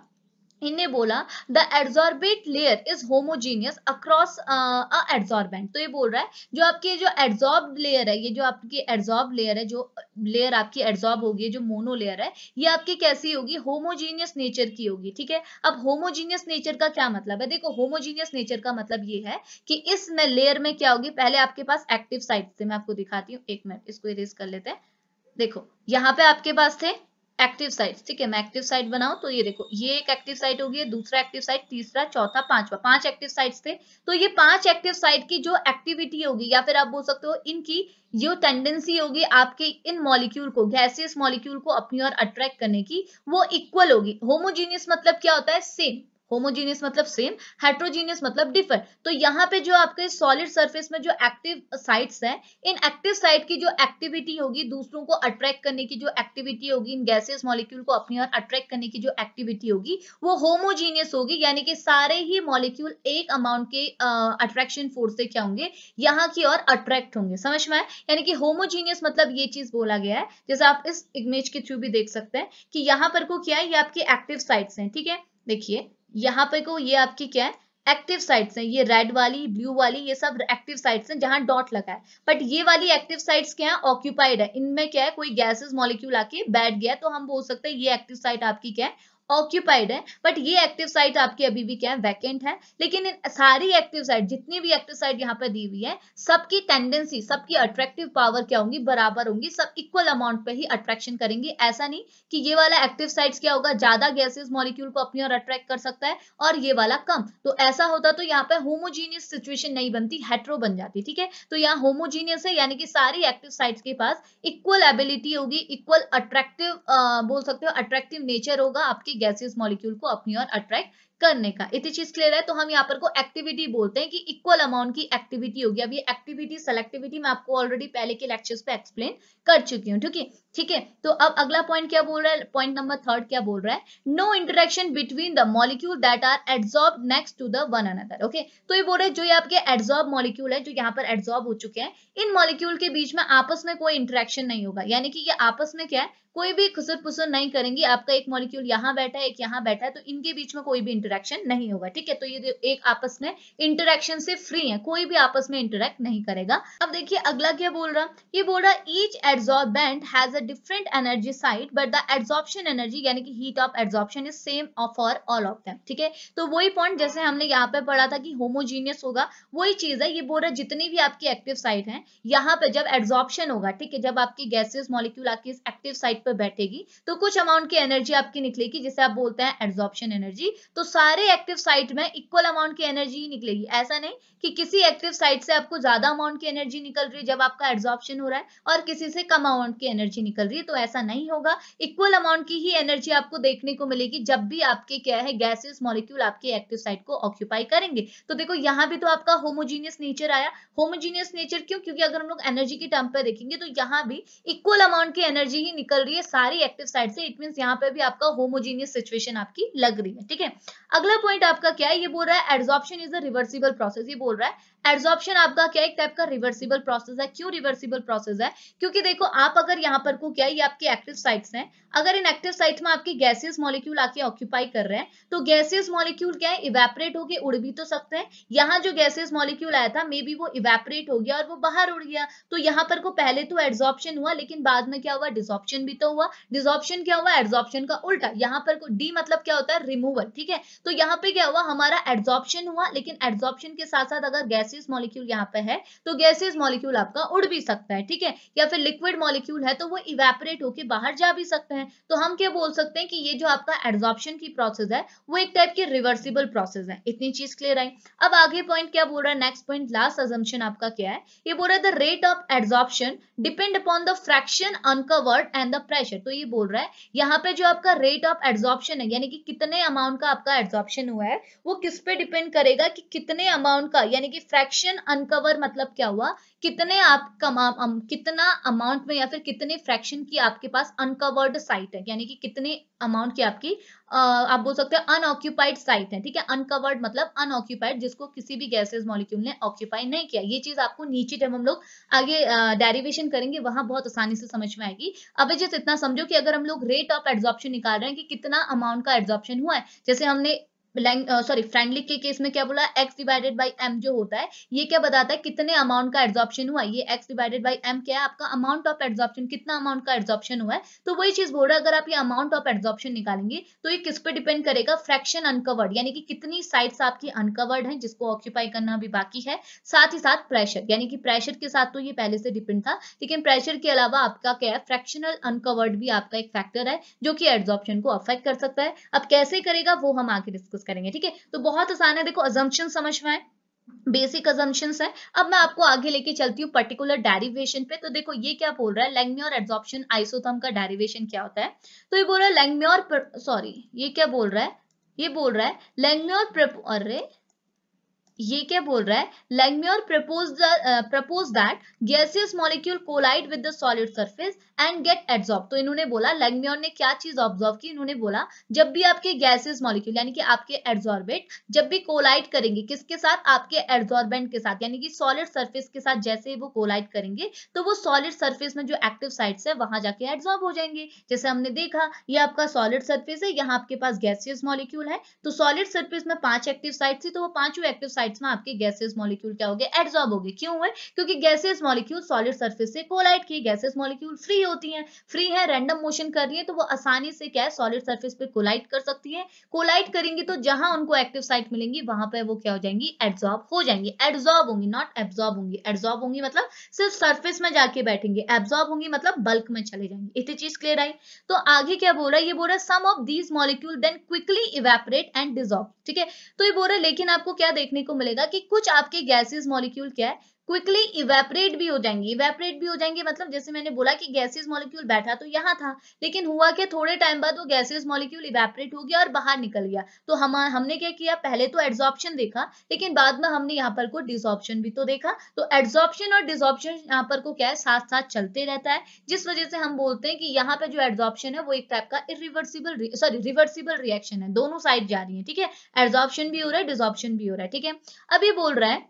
इन्हें बोला the adsorbate layer is homogeneous across a adsorbent तो ये बोल रहा है जो आपकी जो एड्जॉर्ब लेयर है ये जो आपकी एड्जॉर्ब लेयर है जो लेयर आपकी एड्जॉर्ब होगी जो मोनो लेयर है ये आपकी कैसी होगी होमोजीनियस नेचर की होगी ठीक है अब होमोजीनियस नेचर का क्या मतलब है देखो होमोजीनियस नेचर का मतलब ये है कि इस में लेयर में क्या होगी पहले आपके पास एक्टिव साइट थे मैं आपको दिखाती हूँ एक मिनट इसको इरेज कर लेते हैं देखो यहाँ पे आपके पास थे एक्टिव साइट ठीक है मैं एक्टिव साइट बनाऊं तो ये देखो ये एक एक्टिव साइट होगी दूसरा एक्टिव साइट तीसरा चौथा पांचवा पांच एक्टिव साइट्स थे तो ये पांच एक्टिव साइट की जो एक्टिविटी होगी या फिर आप बोल सकते हो इनकी जो टेंडेंसी होगी आपके इन मॉलिक्यूल को गैसियस मॉलिक्यूल को अपनी ओर अट्रैक्ट करने की वो इक्वल होगी होमोजीनियस मतलब क्या होता है सेम होमोजीनियस मतलब सेम हेट्रोजीनियस मतलब डिफर तो यहाँ पे जो आपके सॉलिड सरफेस में जो एक्टिव साइट्स हैं इन एक्टिव साइट की जो एक्टिविटी होगी दूसरों को अट्रैक्ट करने की जो एक्टिविटी होगी इन गैसेस मॉलिक्यूल को अपनी ओर अट्रैक्ट करने की जो एक्टिविटी होगी वो होमोजीनियस होगी यानी कि सारे ही मॉलिक्यूल एक अमाउंट के अट्रैक्शन फोर्स से क्या होंगे यहाँ की ओर अट्रैक्ट होंगे समझ में यानी कि होमोजीनियस मतलब ये चीज बोला गया है जैसे आप इस इमेज के थ्रू भी देख सकते हैं कि यहाँ पर को क्या है ये आपकी एक्टिव साइट्स हैं ठीक है देखिए यहाँ पे को ये आपकी क्या है एक्टिव साइट्स हैं ये रेड वाली ब्लू वाली ये सब एक्टिव साइट्स हैं जहां डॉट लगा है बट ये वाली एक्टिव साइट्स क्या है ऑक्यूपाइड है इनमें क्या है कोई गैसेस मॉलिक्यूल आके बैठ गया तो हम बोल सकते हैं ये एक्टिव साइट आपकी क्या है ऑक्यूपाइड है बट ये एक्टिव साइट आपकी अभी भी क्या है वैकेंट है लेकिन सारी एक्टिव साइट जितनी भी एक्टिव साइट यहाँ पर दी हुई है सबकी टेंडेंसी सबकी अट्रैक्टिव पावर क्या होंगी बराबर होंगी सब इक्वल अमाउंट पे ही अट्रैक्शन करेंगी ऐसा नहीं कि ये वाला एक्टिव साइट क्या होगा ज्यादा गैसेज मॉलिक्यूल को अपनी और अट्रैक्ट कर सकता है और ये वाला कम तो ऐसा होता तो यहाँ पे होमोजीनियस सिचुएशन नहीं बनती हेट्रो बन जाती ठीक है तो यहाँ होमोजीनियस है यानी कि सारी एक्टिव साइट के पास इक्वल एबिलिटी होगी इक्वल अट्रैक्टिव बोल सकते हो अट्रैक्टिव नेचर होगा आपके गैसियस मॉलिक्यूल को अपनी ओर अट्रैक्ट करने का इतनी चीज क्लियर है तो हम यहाँ पर को एक्टिविटी बोलते हैं कि इक्वल अमाउंट की एक्टिविटी होगी अब ये एक्टिविटी सेलेक्टिविटी मैं आपको ऑलरेडी पहले के लेक्चर्स पे एक्सप्लेन कर चुकी हूँ ठीक है ठीक है तो अब अगला पॉइंट क्या बोल रहा है पॉइंट नंबर थर्ड क्या बोल रहा है no interaction between the molecule that are adsorb next to the one another okay तो ये बोल रहे जो ये आपके एड्सॉर्ब मॉलिक्यूल है जो यहाँ पर एड्सॉर्ब हो चुके हैं इन मॉलिक्यूल के बीच में आपस में कोई इंटरेक्शन नहीं होगा यानी कि ये आपस में क्या है कोई भी खुसर पुसर नहीं करेंगे आपका एक मॉलिक्यूल यहाँ बैठा है एक यहाँ बैठा है तो इनके बीच में कोई भी इंटरेक्शन नहीं होगा ठीक है तो ये एक आपस में इंटरेक्शन से फ्री है कोई भी आपस में इंटरेक्ट नहीं करेगा अब देखिए अगला क्या बोल रहा ये बोल रहा each adsorbent has a different energy side but the adsorption energy यानी कि heat of adsorption is same for all of them ठीक है तो वही पॉइंट जैसे हमने यहाँ पे पढ़ा था कि होमोजीनियस होगा वही चीज है ये बोल रहा जितनी भी आपकी एक्टिव साइड है यहाँ पे जब एड्सॉर्प्शन होगा ठीक है जब आपकी गैसेस मॉलिक्यूल आपकी इस एक्टिव साइड पे बैठेगी तो कुछ अमाउंट की एनर्जी आपकी निकलेगी जिसे आप बोलते हैं एड्सॉर्प्शन एनर्जी तो सारे एक्टिव साइड में इक्वल अमाउंट की एनर्जी ही निकलेगी ऐसा नहीं कि किसी एक्टिव साइड से आपको ज्यादा अमाउंट की एनर्जी निकल रही है जब आपका एड्सॉर्प्शन हो रहा है और किसी से कम अमाउंट की एनर्जी निकल निकल रही है तो ऐसा नहीं होगा इक्वल अमाउंट की ही एनर्जी आपको देखने को मिलेगी जब भी आपके क्या है गैसेस मॉलिक्यूल आपके एक्टिव साइट को ऑक्यूपाई करेंगे तो देखो यहाँ भी तो आपका होमोजीनियस नेचर आया होमोजीनियस नेचर क्यों क्योंकि अगर हम लोग एनर्जी के टर्म पर देखेंगे तो यहाँ भी इक्वल अमाउंट की एनर्जी ही निकल रही है सारी एक्टिव साइड से इट मीनस यहाँ पे भी आपका होमोजीनियस सिचुएशन आपकी लग रही है ठीक है अगला पॉइंट आपका क्या है ये बोल रहा है adsorption is a reversible process ये बोल रहा है एड्सॉर्प्शन आपका क्या एक टाइप का रिवर्सिबल प्रोसेस है क्यों रिवर्सिबल प्रोसेस है क्योंकि देखो आप अगर यहाँ पर को क्या है ये आपके एक्टिव साइट्स हैं अगर इन एक्टिव साइट में आपके गैसियस मॉलिक्यूल आके ऑक्यूपाई कर रहे हैं तो गैसियस मॉलिक्यूल क्या है इवेपरेट होके उड़ भी तो सकते हैं यहाँ जो गैसियस मॉलिक्यूल आया था मे बी वो इवेपरेट हो गया और वो बाहर उड़ गया तो यहाँ पर को पहले तो एड्सॉर्प्शन हुआ लेकिन बाद में क्या हुआ डिसॉप्शन भी तो हुआ डिसॉप्शन क्या हुआ एड्सॉर्प्शन का उल्टा यहाँ पर को डी मतलब क्या होता है रिमूवल ठीक है तो यहाँ पे क्या हुआ हमारा एड्सॉर्प्शन हुआ लेकिन एड्सॉर्प्शन के साथ साथ अगर गैस गैसियस मॉलिक्यूल यहाँ पे है तो गैसियस मॉलिक्यूल आपका उड़ भी सकता है ठीक है या फिर लिक्विड मॉलिक्यूल है तो वो इवेपरेट होकर बाहर जा भी सकते हैं तो हम क्या बोल सकते हैं कि ये जो आपका एड्जॉर्प्शन की प्रोसेस है वो एक टाइप की रिवर्सिबल प्रोसेस है इतनी चीज क्लियर आई अब आगे पॉइंट क्या बोल रहा है नेक्स्ट पॉइंट लास्ट अजम्पन आपका क्या है ये बोल रहा है the rate of adsorption depend upon the fraction uncovered and the pressure तो ये बोल रहा है यहाँ पे जो आपका रेट ऑफ एड्जॉर्प्शन है यानी कि कितने अमाउंट का आपका एड्जॉर्प्शन हुआ है वो किस पे डिपेंड करेगा कि कितने अमाउंट का यानी कि फ्रैक्शन फ्रैक्शन अनकवर मतलब क्या हुआ कितने आप कमा कितना अमाउंट में या फिर कितने फ्रैक्शन की आपके पास अनकवर्ड साइट है यानी कि कितने अमाउंट की आपकी आ, आप बोल सकते हैं अनऑक्यूपाइड साइट है ठीक है अनकवर्ड मतलब अनऑक्यूपाइड जिसको किसी भी गैसेज मॉलिक्यूल ने ऑक्यूपाई नहीं किया ये चीज आपको नीचे जब हम लोग आगे डेरिवेशन करेंगे वहां बहुत आसानी से समझ में आएगी अब जैसे इतना समझो कि अगर हम लोग रेट ऑफ एड्जॉर्प्शन निकाल रहे हैं कि कितना अमाउंट का एड्जॉर्प्शन हुआ है जैसे हमने सॉरी फ्रेंडली uh, के केस में क्या बोला एक्स डिवाइडेड बाई एम जो होता है ये क्या बताता है कितने अमाउंट का एड्जॉप्शन हुआ ये एक्स डिवाइडेड बाई एम क्या है आपका अमाउंट ऑफ एड्जॉप्शन कितना अमाउंट का एड्जॉप्शन हुआ है तो वही चीज बोल रहा है अगर आप ये अमाउंट ऑफ एड्जॉप्शन निकालेंगे तो ये किस पे डिपेंड करेगा फ्रैक्शन अनकवर्ड यानी कि कितनी साइड्स आपकी अनकवर्ड है जिसको ऑक्यूपाई करना अभी बाकी है साथ ही साथ प्रेशर यानी कि प्रेशर के साथ तो ये पहले से डिपेंड था लेकिन प्रेशर के अलावा आपका क्या है फ्रैक्शनल अनकवर्ड भी आपका एक फैक्टर है जो कि एड्जॉप्शन को अफेक्ट कर सकता है अब कैसे करेगा वो हम आगे डिस्कस करेंगे ठीक है तो बहुत आसान है देखो अजम्पन समझ में बेसिक अजम्पन है अब मैं आपको आगे लेके चलती हूँ पर्टिकुलर डेरिवेशन पे तो देखो ये क्या बोल रहा है लैंगम्योर एब्जॉर्प्शन आइसोथम का डेरिवेशन क्या होता है तो ये बोल रहा है लैंगम्योर सॉरी ये क्या बोल रहा है ये बोल रहा है लैंगम्योर अरे ये क्या बोल रहा है Langmuir propose propose that gaseous molecule collide with the solid surface and get absorb तो इन्होंने बोला लैंगम्योर ने क्या चीज ऑब्जॉर्व की इन्होंने बोला जब भी आपके गैसियस मॉलिक्यूल यानी कि आपके एड्जॉर्बेट जब भी कोलाइड करेंगे किसके साथ आपके एड्जॉर्बेंट के साथ यानी कि सॉलिड सर्फेस के साथ जैसे वो कोलाइड करेंगे तो वो सॉलिड सर्फेस में जो एक्टिव साइट्स है वहां जाके एड्जॉर्ब हो जाएंगे जैसे हमने देखा ये आपका सॉलिड सर्फेस है यहाँ आपके पास गैसियस मॉलिक्यूल है तो सॉलिड सर्फेस में पांच एक्टिव साइट थी तो वो पांचों एक्टिव साइट साइड्स में आपके गैसेस मॉलिक्यूल क्या हो गए एड्जॉर्ब हो गए क्यों हुए क्योंकि गैसेस मॉलिक्यूल सॉलिड सर्फेस से कोलाइड किए गैसेस मॉलिक्यूल फ्री होती है फ्री है रैंडम मोशन कर रही है तो वो आसानी से क्या है सॉलिड सर्फेस पे कोलाइट कर सकती है कोलाइट करेंगी तो जहां उनको एक्टिव साइट मिलेंगी वहां पर वो क्या हो जाएंगी एड्जॉर्ब हो जाएंगी एड्जॉर्ब होंगी नॉट एब्जॉर्ब होंगी एड्जॉर्ब होंगी मतलब सिर्फ सर्फेस में जाके बैठेंगे एब्जॉर्ब होंगी मतलब बल्क में चले जाएंगे इतनी चीज क्लियर आई तो आगे क्या बोल रहा है ये बोल रहा है some of these molecule then quickly evaporate and desorb ठीक है तो ये बोल रहा है लेकिन आपको क्या देखने को मिलेगा कि कुछ आपके गैसेस मॉलिक्यूल क्या है क्विकली इवेपरेट भी हो जाएंगे इवेपरेट भी हो जाएंगे मतलब जैसे मैंने बोला कि गैसेस मॉलिक्यूल बैठा तो यहाँ था लेकिन हुआ कि थोड़े टाइम बाद वो गैसेस मॉलिक्यूल इवेपरेट हो गया और बाहर निकल गया तो हम हमने क्या किया पहले तो एड्सॉप्शन देखा लेकिन बाद में हमने यहाँ पर को डिसऑप्शन भी तो देखा तो एड्सॉप्शन और डिसऑप्शन यहाँ पर को क्या है साथ साथ चलते रहता है जिस वजह से हम बोलते हैं कि यहाँ पे जो एड्सॉप्शन है वो एक टाइप का इरिवर्सिबल सॉरी रिवर्सिबल रिएक्शन है दोनों साइड जा रही है ठीक है एड्सॉप्शन भी हो रहा है डिसऑप्शन भी हो रहा है ठीक है अब ये बोल रहा है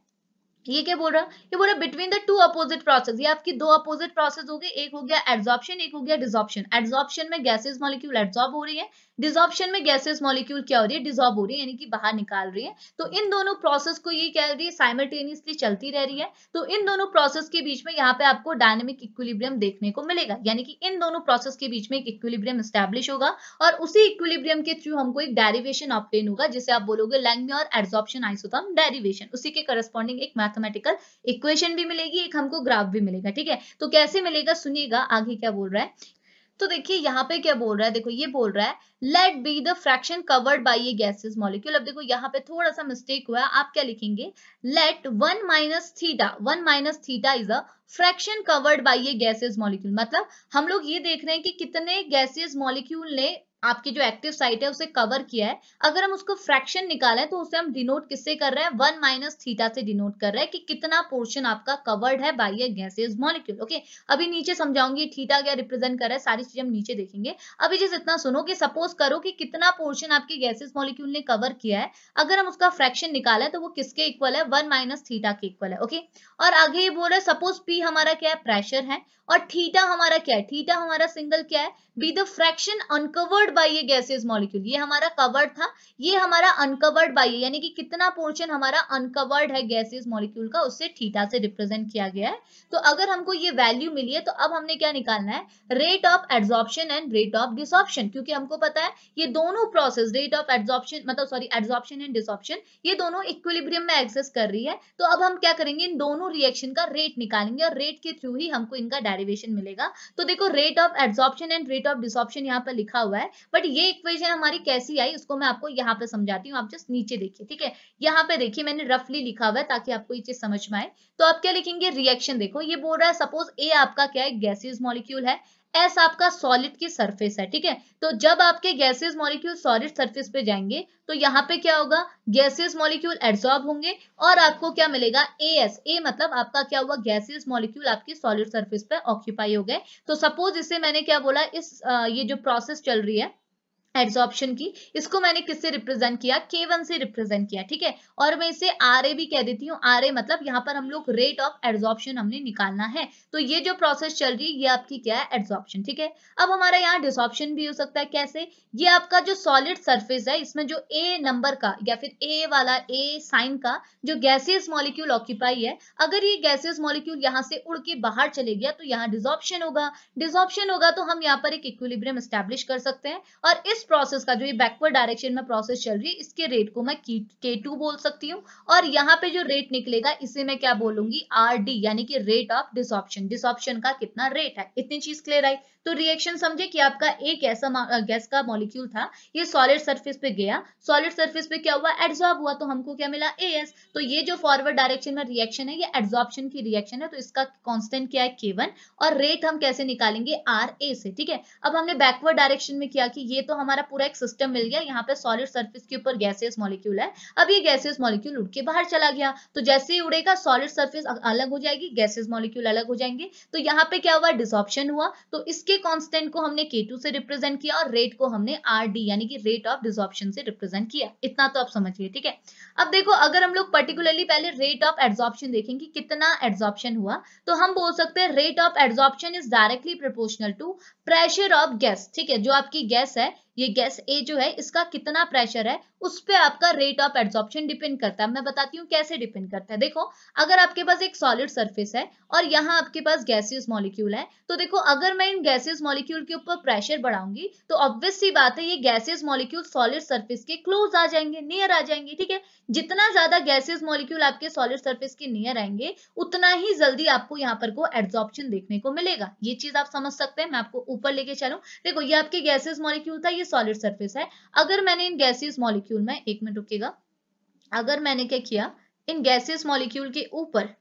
ये क्या बोल रहा है ये बोल रहा है between the two opposite process ये आपकी दो अपोजिट प्रोसेस हो गए एक हो गया एड्सॉर्प्शन एक हो गया डिजॉप्शन एड्सॉर्प्शन में गैसेज मॉलिक्यूल एड्सॉर्ब हो रही है डिजॉप्शन में गैसेस मॉलिक्यूल क्या हो रही है डिजॉर्ब हो रही है यानी कि बाहर निकाल रही है तो इन दोनों प्रोसेस को ये हो रही है साइमल्टेनियसली चलती रह रही है तो इन दोनों प्रोसेस के बीच में यहाँ पे आपको डायनेमिक इक्विलिब्रियम देखने को मिलेगा यानी कि इन दोनों प्रोसेस के बीच में एक इक्विलिब्रियम स्टैब्लिश होगा और उसी इक्विलिब्रियम के थ्रू हमको एक डेरिवेशन ऑप्टेन होगा जिसे आप बोलोगे लैंगम्योर एड्सॉप्शन आइसोथम डेरिवेशन उसी के करस्पॉन्डिंग एक मैथमेटिकल इक्वेशन भी मिलेगी एक हमको ग्राफ भी मिलेगा ठीक है तो कैसे मिलेगा सुनिएगा आगे क्या बोल रहा है तो देखिए यहाँ पे क्या बोल रहा है देखो ये बोल रहा है let be the fraction covered by ये गैसेस मॉलिक्यूल अब देखो यहाँ पे थोड़ा सा मिस्टेक हुआ है आप क्या लिखेंगे let one minus theta one minus theta is a fraction covered by ये गैसेस मॉलिक्यूल मतलब हम लोग ये देख रहे हैं कि कितने गैसेस मॉलिक्यूल ने आपकी जो एक्टिव साइट है उसे कवर किया है अगर हम उसको फ्रैक्शन निकालें तो उसे हम डिनोट किससे कर रहे हैं वन माइनस थीटा से डिनोट कर रहे हैं कि कितना पोर्शन आपका कवर्ड है by a gases molecule okay अभी नीचे समझाऊंगी थीटा क्या रिप्रेजेंट कर रहा है सारी चीज हम नीचे देखेंगे अभी जिस इतना सुनो कि सपोज करो कि कितना पोर्शन आपके गैसेज मॉलिक्यूल ने कवर किया है अगर हम उसका फ्रैक्शन निकालें तो वो किसके इक्वल है वन माइनस थीटा के इक्वल है ओके और आगे ये बोल रहे सपोज पी हमारा क्या है प्रेशर है और थीटा हमारा क्या है थीटा हमारा सिंगल क्या है be the fraction uncovered by a gases molecule ये हमारा कवर्ड था ये हमारा अनकवर्ड बाई यानी कि कितना पोर्शन हमारा अनकवर्ड है गैसेज मॉलिक्यूल का उससे थीटा से रिप्रेजेंट किया गया है तो अगर हमको ये वैल्यू मिली है तो अब हमने क्या निकालना है rate of adsorption and rate of desorption क्योंकि हमको पता है ये दोनों प्रोसेस रेट ऑफ एड्जॉर्प्शन मतलब सॉरी एड्जॉर्प्शन एंड डिसऑप्शन ये दोनों इक्विलिब्रियम में एक्सेस कर रही है तो अब हम क्या करेंगे इन दोनों रिएक्शन का रेट निकालेंगे और रेट के थ्रू ही हमको इनका डेरिवेशन मिलेगा तो देखो rate of adsorption and rate of desorption यहाँ पर लिखा हुआ है बट ये इक्वेशन हमारी कैसी आई उसको मैं आपको यहाँ पे समझाती हूँ आप जस्ट नीचे देखिए ठीक है यहाँ पे देखिए मैंने रफली लिखा हुआ है ताकि आपको ये चीज समझ में आए तो आप क्या लिखेंगे रिएक्शन देखो ये बोल रहा है सपोज ए आपका क्या है गैसियस मॉलिक्यूल है एस आपका सॉलिड की सरफेस है ठीक है तो जब आपके गैसेस मॉलिक्यूल सॉलिड सरफेस पे जाएंगे तो यहाँ पे क्या होगा गैसेस मॉलिक्यूल एड्सॉर्ब होंगे और आपको क्या मिलेगा ए एस ए मतलब आपका क्या हुआ गैसेस मॉलिक्यूल आपकी सॉलिड सरफेस पे ऑक्यूपाई हो गए तो सपोज इसे मैंने क्या बोला इस आ, ये जो प्रोसेस चल रही है एड्सॉप्शन की इसको मैंने किससे रिप्रेजेंट किया K1 से रिप्रेजेंट किया ठीक है और मैं इसे आर भी कह देती हूँ आर मतलब यहाँ पर हम लोग रेट ऑफ एड्सॉप्शन हमने निकालना है तो ये जो प्रोसेस चल रही है ये आपकी क्या है एड्सॉप्शन ठीक है अब हमारा यहाँ डिसऑप्शन भी हो सकता है कैसे ये आपका जो सॉलिड सर्फेस है इसमें जो ए नंबर का या फिर ए वाला ए साइन का जो गैसियस मॉलिक्यूल ऑक्यूपाई है अगर ये गैसियस मॉलिक्यूल यहाँ से उड़ के बाहर चले गया तो यहाँ डिजॉप्शन होगा डिजॉप्शन होगा तो हम यहाँ पर एक इक्विलिब्रियम स्टेब्लिश कर सकते हैं और इस प्रोसेस का जो ये बैकवर्ड डायरेक्शन में प्रोसेस चल रही है इसके रेट को मैं के टू बोल सकती हूँ और यहाँ पे जो रेट निकलेगा इसे मैं क्या बोलूंगी आर डी यानी कि रेट ऑफ डिसऑप्शन डिसऑप्शन का कितना रेट है इतनी चीज क्लियर आई तो रिएक्शन समझे कि आपका एक ऐसा गैस का मॉलिक्यूल था ये सॉलिड सरफेस पे गया सॉलिड सरफेस पे क्या हुआ एड्सॉर्ब हुआ तो हमको क्या मिला ए एस तो ये जो फॉरवर्ड डायरेक्शन में रिएक्शन है ये एड्सॉर्प्शन की रिएक्शन है तो इसका कॉन्स्टेंट क्या है के वन और रेट हम कैसे निकालेंगे आर ए से ठीक है अब हमने बैकवर्ड डायरेक्शन में किया कि ये तो हमारा हमारा पूरा एक सिस्टम मिल गया यहाँ पे सॉलिड सर्फिस के ऊपर गैसियस मॉलिक्यूल है अब ये गैसियस मॉलिक्यूल उड़ के बाहर चला गया तो जैसे ही उड़ेगा सॉलिड सर्फिस अलग हो जाएगी गैसियस मॉलिक्यूल अलग हो जाएंगे तो यहाँ पे क्या हुआ डिसॉप्शन हुआ तो इसके कॉन्स्टेंट को हमने के से रिप्रेजेंट किया और रेट को हमने आर यानी कि रेट ऑफ डिजॉप्शन से रिप्रेजेंट किया इतना तो आप समझिए ठीक है अब देखो अगर हम लोग पर्टिकुलरली पहले रेट ऑफ एड्सॉप्शन देखेंगे कितना एड्सॉप्शन हुआ तो हम बोल सकते हैं rate of adsorption is directly proportional to pressure of gas ठीक है जो आपकी गैस है ये गैस ए जो है इसका कितना प्रेशर है उस पर आपका रेट ऑफ एड्सॉर्प्शन डिपेंड करता है मैं बताती हूँ कैसे डिपेंड करता है देखो अगर आपके पास एक सॉलिड सर्फेस है और यहाँ आपके पास गैसियस मॉलिक्यूल है तो देखो अगर मैं इन गैसियस मॉलिक्यूल के ऊपर प्रेशर बढ़ाऊंगी तो ऑब्वियस सी बात है ये गैसियस मॉलिक्यूल सॉलिड सर्फेस के क्लोज आ जाएंगे नियर आ जाएंगे ठीक है जितना ज्यादा गैसेज मॉलिक्यूल आपके सॉलिड सर्फेस के नियर आएंगे उतना ही जल्दी आपको यहाँ पर को एड्सॉर्प्शन देखने को मिलेगा ये चीज आप समझ सकते हैं मैं आपको ऊपर लेके चलू देखो ये आपके गैसेज मॉलिक्यूल था ये सॉलिड सर्फेस है अगर मैंने इन गैसेज मॉलिक्यूल मॉलिक्यूल में एक मिनट रुकेगा अगर मैंने क्या किया इन गैसियस मॉलिक्यूल के ऊपर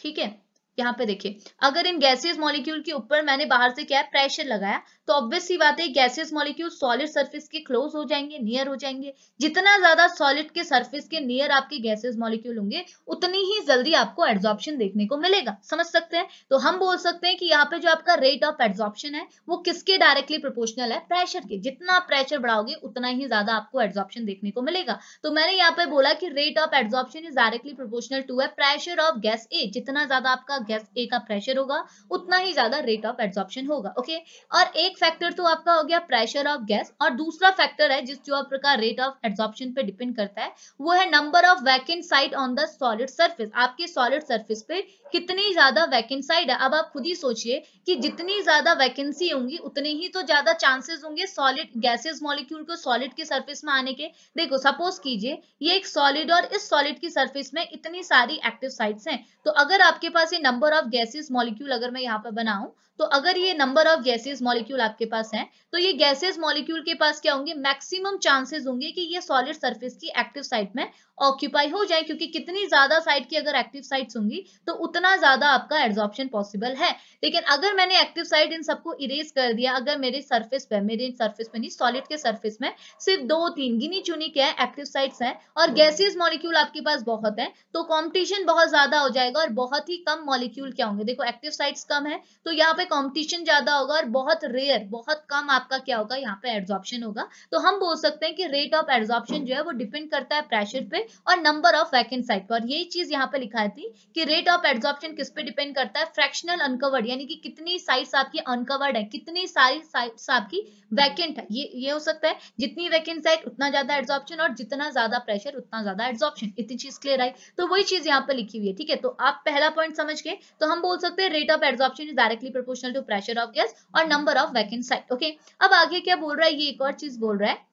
ठीक है यहाँ पे देखिए अगर इन गैसियस मॉलिक्यूल के ऊपर मैंने बाहर से क्या है प्रेशर लगाया तो ऑब्वियस सी बात है गैसियस मॉलिक्यूल सॉलिड सरफेस के क्लोज हो जाएंगे नियर हो जाएंगे जितना ज्यादा सॉलिड के सरफेस के नियर आपके गैसियस मॉलिक्यूल होंगे उतनी ही जल्दी आपको एड्जॉर्प्शन देखने को मिलेगा समझ सकते हैं तो हम बोल सकते हैं कि यहाँ पे जो आपका रेट ऑफ एड्जॉर्प्शन है वो किसके डायरेक्टली प्रोपोर्शनल है प्रेशर के जितना आप प्रेशर बढ़ाओगे उतना ही ज्यादा आपको एड्जॉर्प्शन देखने को मिलेगा तो मैंने यहाँ पे बोला कि rate of adsorption is directly proportional to है प्रेशर ऑफ गैस ए जितना ज्यादा आपका गैस ए का प्रेशर होगा उतना ही ज्यादा रेट ऑफ एब्जॉर्प्शन होगा ओके और एक फैक्टर तो आपका हो गया प्रेशर ऑफ गैस और दूसरा फैक्टर है जिस जो आपका रेट ऑफ एब्जॉर्प्शन पे डिपेंड करता है वो है number of vacant side on the solid surface आपके सॉलिड सर्फिस पे कितनी ज्यादा वैकेंट साइड है अब आप खुद ही सोचिए कि जितनी ज्यादा वैकेंसी होंगी उतने ही तो ज्यादा चांसेस होंगे सॉलिड गैसेस मॉलिक्यूल को सॉलिड के सर्फिस में आने के देखो सपोज कीजिए ये एक सॉलिड और इस सॉलिड की सर्फिस में इतनी सारी एक्टिव साइड्स हैं तो अगर आपके पास ये नंबर ऑफ गैसेस मॉलिक्यूल अगर मैं यहाँ पर बनाऊं तो अगर ये नंबर ऑफ गैसेज मॉलिक्यूल आपके पास हैं तो ये गैसेज मॉलिक्यूल के पास क्या होंगे मैक्सिमम चांसेस होंगे कि ये सॉलिड सरफेस की एक्टिव साइट में ऑक्यूपाई हो जाए क्योंकि कितनी ज्यादा साइट की अगर एक्टिव साइट होंगी तो उतना ज्यादा आपका एड्जॉर्प्शन पॉसिबल है लेकिन अगर मैंने एक्टिव साइट इन सबको इरेज कर दिया अगर मेरे सर्फेस पे मेरे सर्फेस पे नहीं सॉलिड के सर्फेस में सिर्फ दो तीन गिनी चुनी क्या है एक्टिव साइट है और गैसेज मॉलिक्यूल आपके पास बहुत है तो कॉम्पिटिशन बहुत ज्यादा हो जाएगा और बहुत ही कम मॉलिक्यूल क्या होंगे देखो एक्टिव साइट कम है तो यहाँ पे कंपटीशन ज्यादा होगा और बहुत रेयर बहुत कम आपका क्या होगा यहाँ पे एड्जॉर्प्शन होगा तो हम बोल सकते हैं कि रेट ऑफ एड्जॉर्प्शन जो है वो डिपेंड करता है प्रेशर पे और नंबर ऑफ वैकेंट साइट पर यही चीज यहाँ पे लिखा थी कि रेट ऑफ एड्जॉर्प्शन किस पे डिपेंड करता है फ्रैक्शनल अनकवर्ड यानी कि कितनी साइट आपकी अनकवर्ड है कितनी सारी साइट आपकी वैकेंट है ये ये हो सकता है जितनी वैकेंट साइट उतना ज्यादा एड्जॉर्प्शन और जितना ज्यादा प्रेशर उतना ज्यादा एड्जॉर्प्शन इतनी चीज क्लियर आई तो वही चीज यहाँ पे लिखी हुई है ठीक है तो आप पहला पॉइंट समझ के तो हम बोल सकते हैं rate of adsorption is directly propose proportional to pressure of gas और number of vacant site okay अब आगे क्या बोल रहा है ये एक और चीज बोल रहा है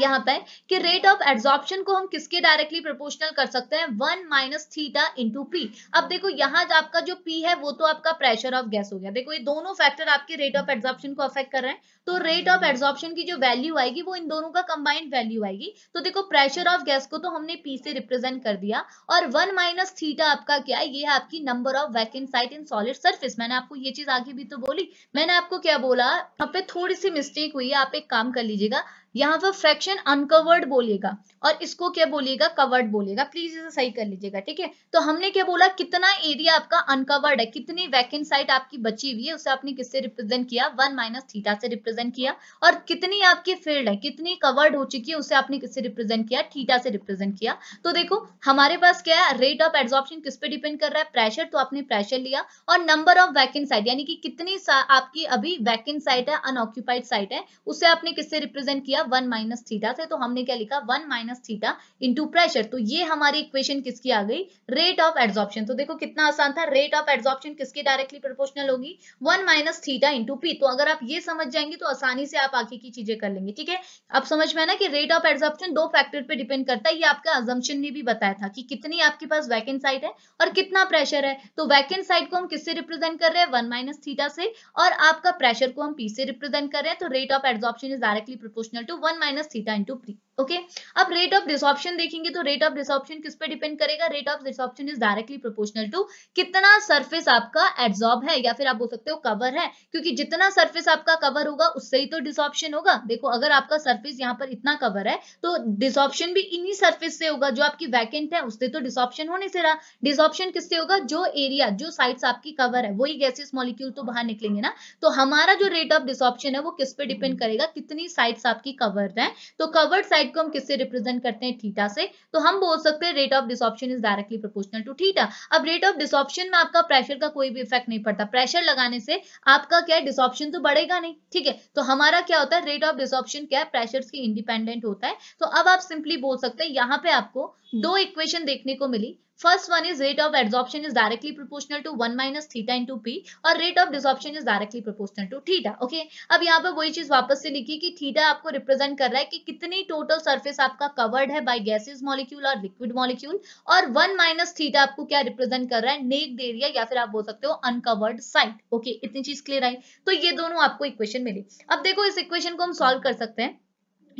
यहाँ पर कि रेट ऑफ एब्जॉर्प्शन को हम किसके डायरेक्टली प्रोपोर्शनल कर सकते हैं one minus theta into P अब देखो यहाँ आपका जो पी है वो तो आपका प्रेशर ऑफ गैस हो गया देखो ये दोनों फैक्टर आपके रेट ऑफ एब्जॉर्प्शन को अफेक्ट कर रहे हैं तो रेट ऑफ एब्जॉर्प्शन की जो वैल्यू आएगी वो इन दोनों का कंबाइंड वैल्यू आएगी तो देखो प्रेशर ऑफ गैस को तो हमने पी से रिप्रेजेंट कर दिया और वन माइनस थीटा आपका क्या है ये है आपकी number of vacant site in solid surface मैंने आपको ये चीज आगे भी तो बोली मैंने आपको क्या बोला आप पे थोड़ी सी मिस्टेक हुई है आप एक काम कर लीजिएगा यहाँ पर फ्रैक्शन अनकवर्ड बोलिएगा और इसको क्या बोलिएगा कवर्ड बोलिएगा प्लीज इसे सही कर लीजिएगा ठीक है तो हमने क्या बोला कितना एरिया आपका अनकवर्ड है कितनी वैकेंट साइट आपकी बची हुई है उसे आपने किससे रिप्रेजेंट किया वन माइनस थीटा से रिप्रेजेंट रिप्रेजेंट किया और कितनी आपकी फील्ड है कितनी कवर्ड हो चुकी है उसे आपने किससे रिप्रेजेंट किया थीटा से रिप्रेजेंट किया तो देखो हमारे पास क्या है रेट ऑफ एब्जॉर्प्शन किस पे डिपेंड कर रहा है प्रेशर तो आपने प्रेशर लिया और नंबर ऑफ वैकेंट साइट यानी कि कितनी आपकी अभी वैकेंट साइट है अनऑक्यूपाइड साइट है उसे आपने किससे रिप्रेजेंट किया वन माइनस थीटा से तो हमने क्या लिखा one minus theta into pressure तो ये हमारी इक्वेशन किसकी आ गई रेट ऑफ एब्जॉर्प्शन तो देखो कितना आसान था रेट ऑफ एब्जॉर्प्शन किसके डायरेक्टली प्रोपोर्शनल होगी one minus theta into P तो अगर आप ये समझ जाएंगे तो तो आसानी से आप आगे की चीजें कर लेंगे ठीक है अब समझ में ना कि रेट ऑफ एब्जॉर्प्शन दो फैक्टर पे डिपेंड करता है ये आपका अजम्पन ने भी बताया था कि कितनी आपके पास वैकेंट साइट है और कितना प्रेशर है तो वैकेंट साइट को हम किससे रिप्रेजेंट कर रहे हैं वन माइनस थीटा से और आपका प्रेशर को हम पी से रिप्रेजेंट कर रहे हैं तो rate of absorption is directly proportional to one minus theta into P okay okay? अब रेट ऑफ डिसऑप्शन देखेंगे तो रेट ऑफ डिसऑप्शन किस पे डिपेंड करेगा rate of desorption is directly proportional to कितना सरफेस आपका एड्सॉर्ब है या फिर आप बोल सकते हो कवर है क्योंकि जितना सरफेस आपका कवर होगा उससे ही तो डिसऑप्शन होगा देखो अगर आपका सरफेस यहाँ पर इतना कवर है तो डिसऑप्शन भी इन्हीं सर्फेस से होगा जो आपकी वैकेंट है उससे तो डिसऑप्शन होने से रहा डिसऑप्शन किससे होगा जो एरिया जो साइट आपकी कवर है वही गैसेस मॉलिक्यूल तो बाहर निकलेंगे ना तो हमारा जो रेट ऑफ डिसऑप्शन है वो किस पे डिपेंड करेगा कितनी साइड आपकी कवर है तो कवर्ड साइड साइड को हम किससे रिप्रेजेंट करते हैं थीटा से तो हम बोल सकते हैं rate of desorption is directly proportional to theta अब रेट ऑफ डिसऑप्शन में आपका प्रेशर का कोई भी इफेक्ट नहीं पड़ता प्रेशर लगाने से आपका क्या डिसऑप्शन तो बढ़ेगा नहीं ठीक है तो हमारा क्या होता है रेट ऑफ डिसऑप्शन क्या है प्रेशर की इंडिपेंडेंट होता है तो अब आप सिंपली बोल सकते हैं यहाँ पे आपको दो इक्वेशन देखने को मिली First one is rate of adsorption is directly proportional to 1 minus theta into p और rate of desorption is directly proportional to theta. Okay? अब यहाँ पर वही चीज वापस से लिखी कि theta आपको represent कर रहा है कि कितनी total surface आपका covered है by gaseous molecule और liquid molecule और 1 minus theta आपको क्या represent कर रहा है naked area या फिर आप बोल सकते हो uncovered site. Okay? इतनी चीज क्लियर आई तो ये दोनों आपको इक्वेशन मिली अब देखो इस इक्वेशन को हम सॉल्व कर सकते हैं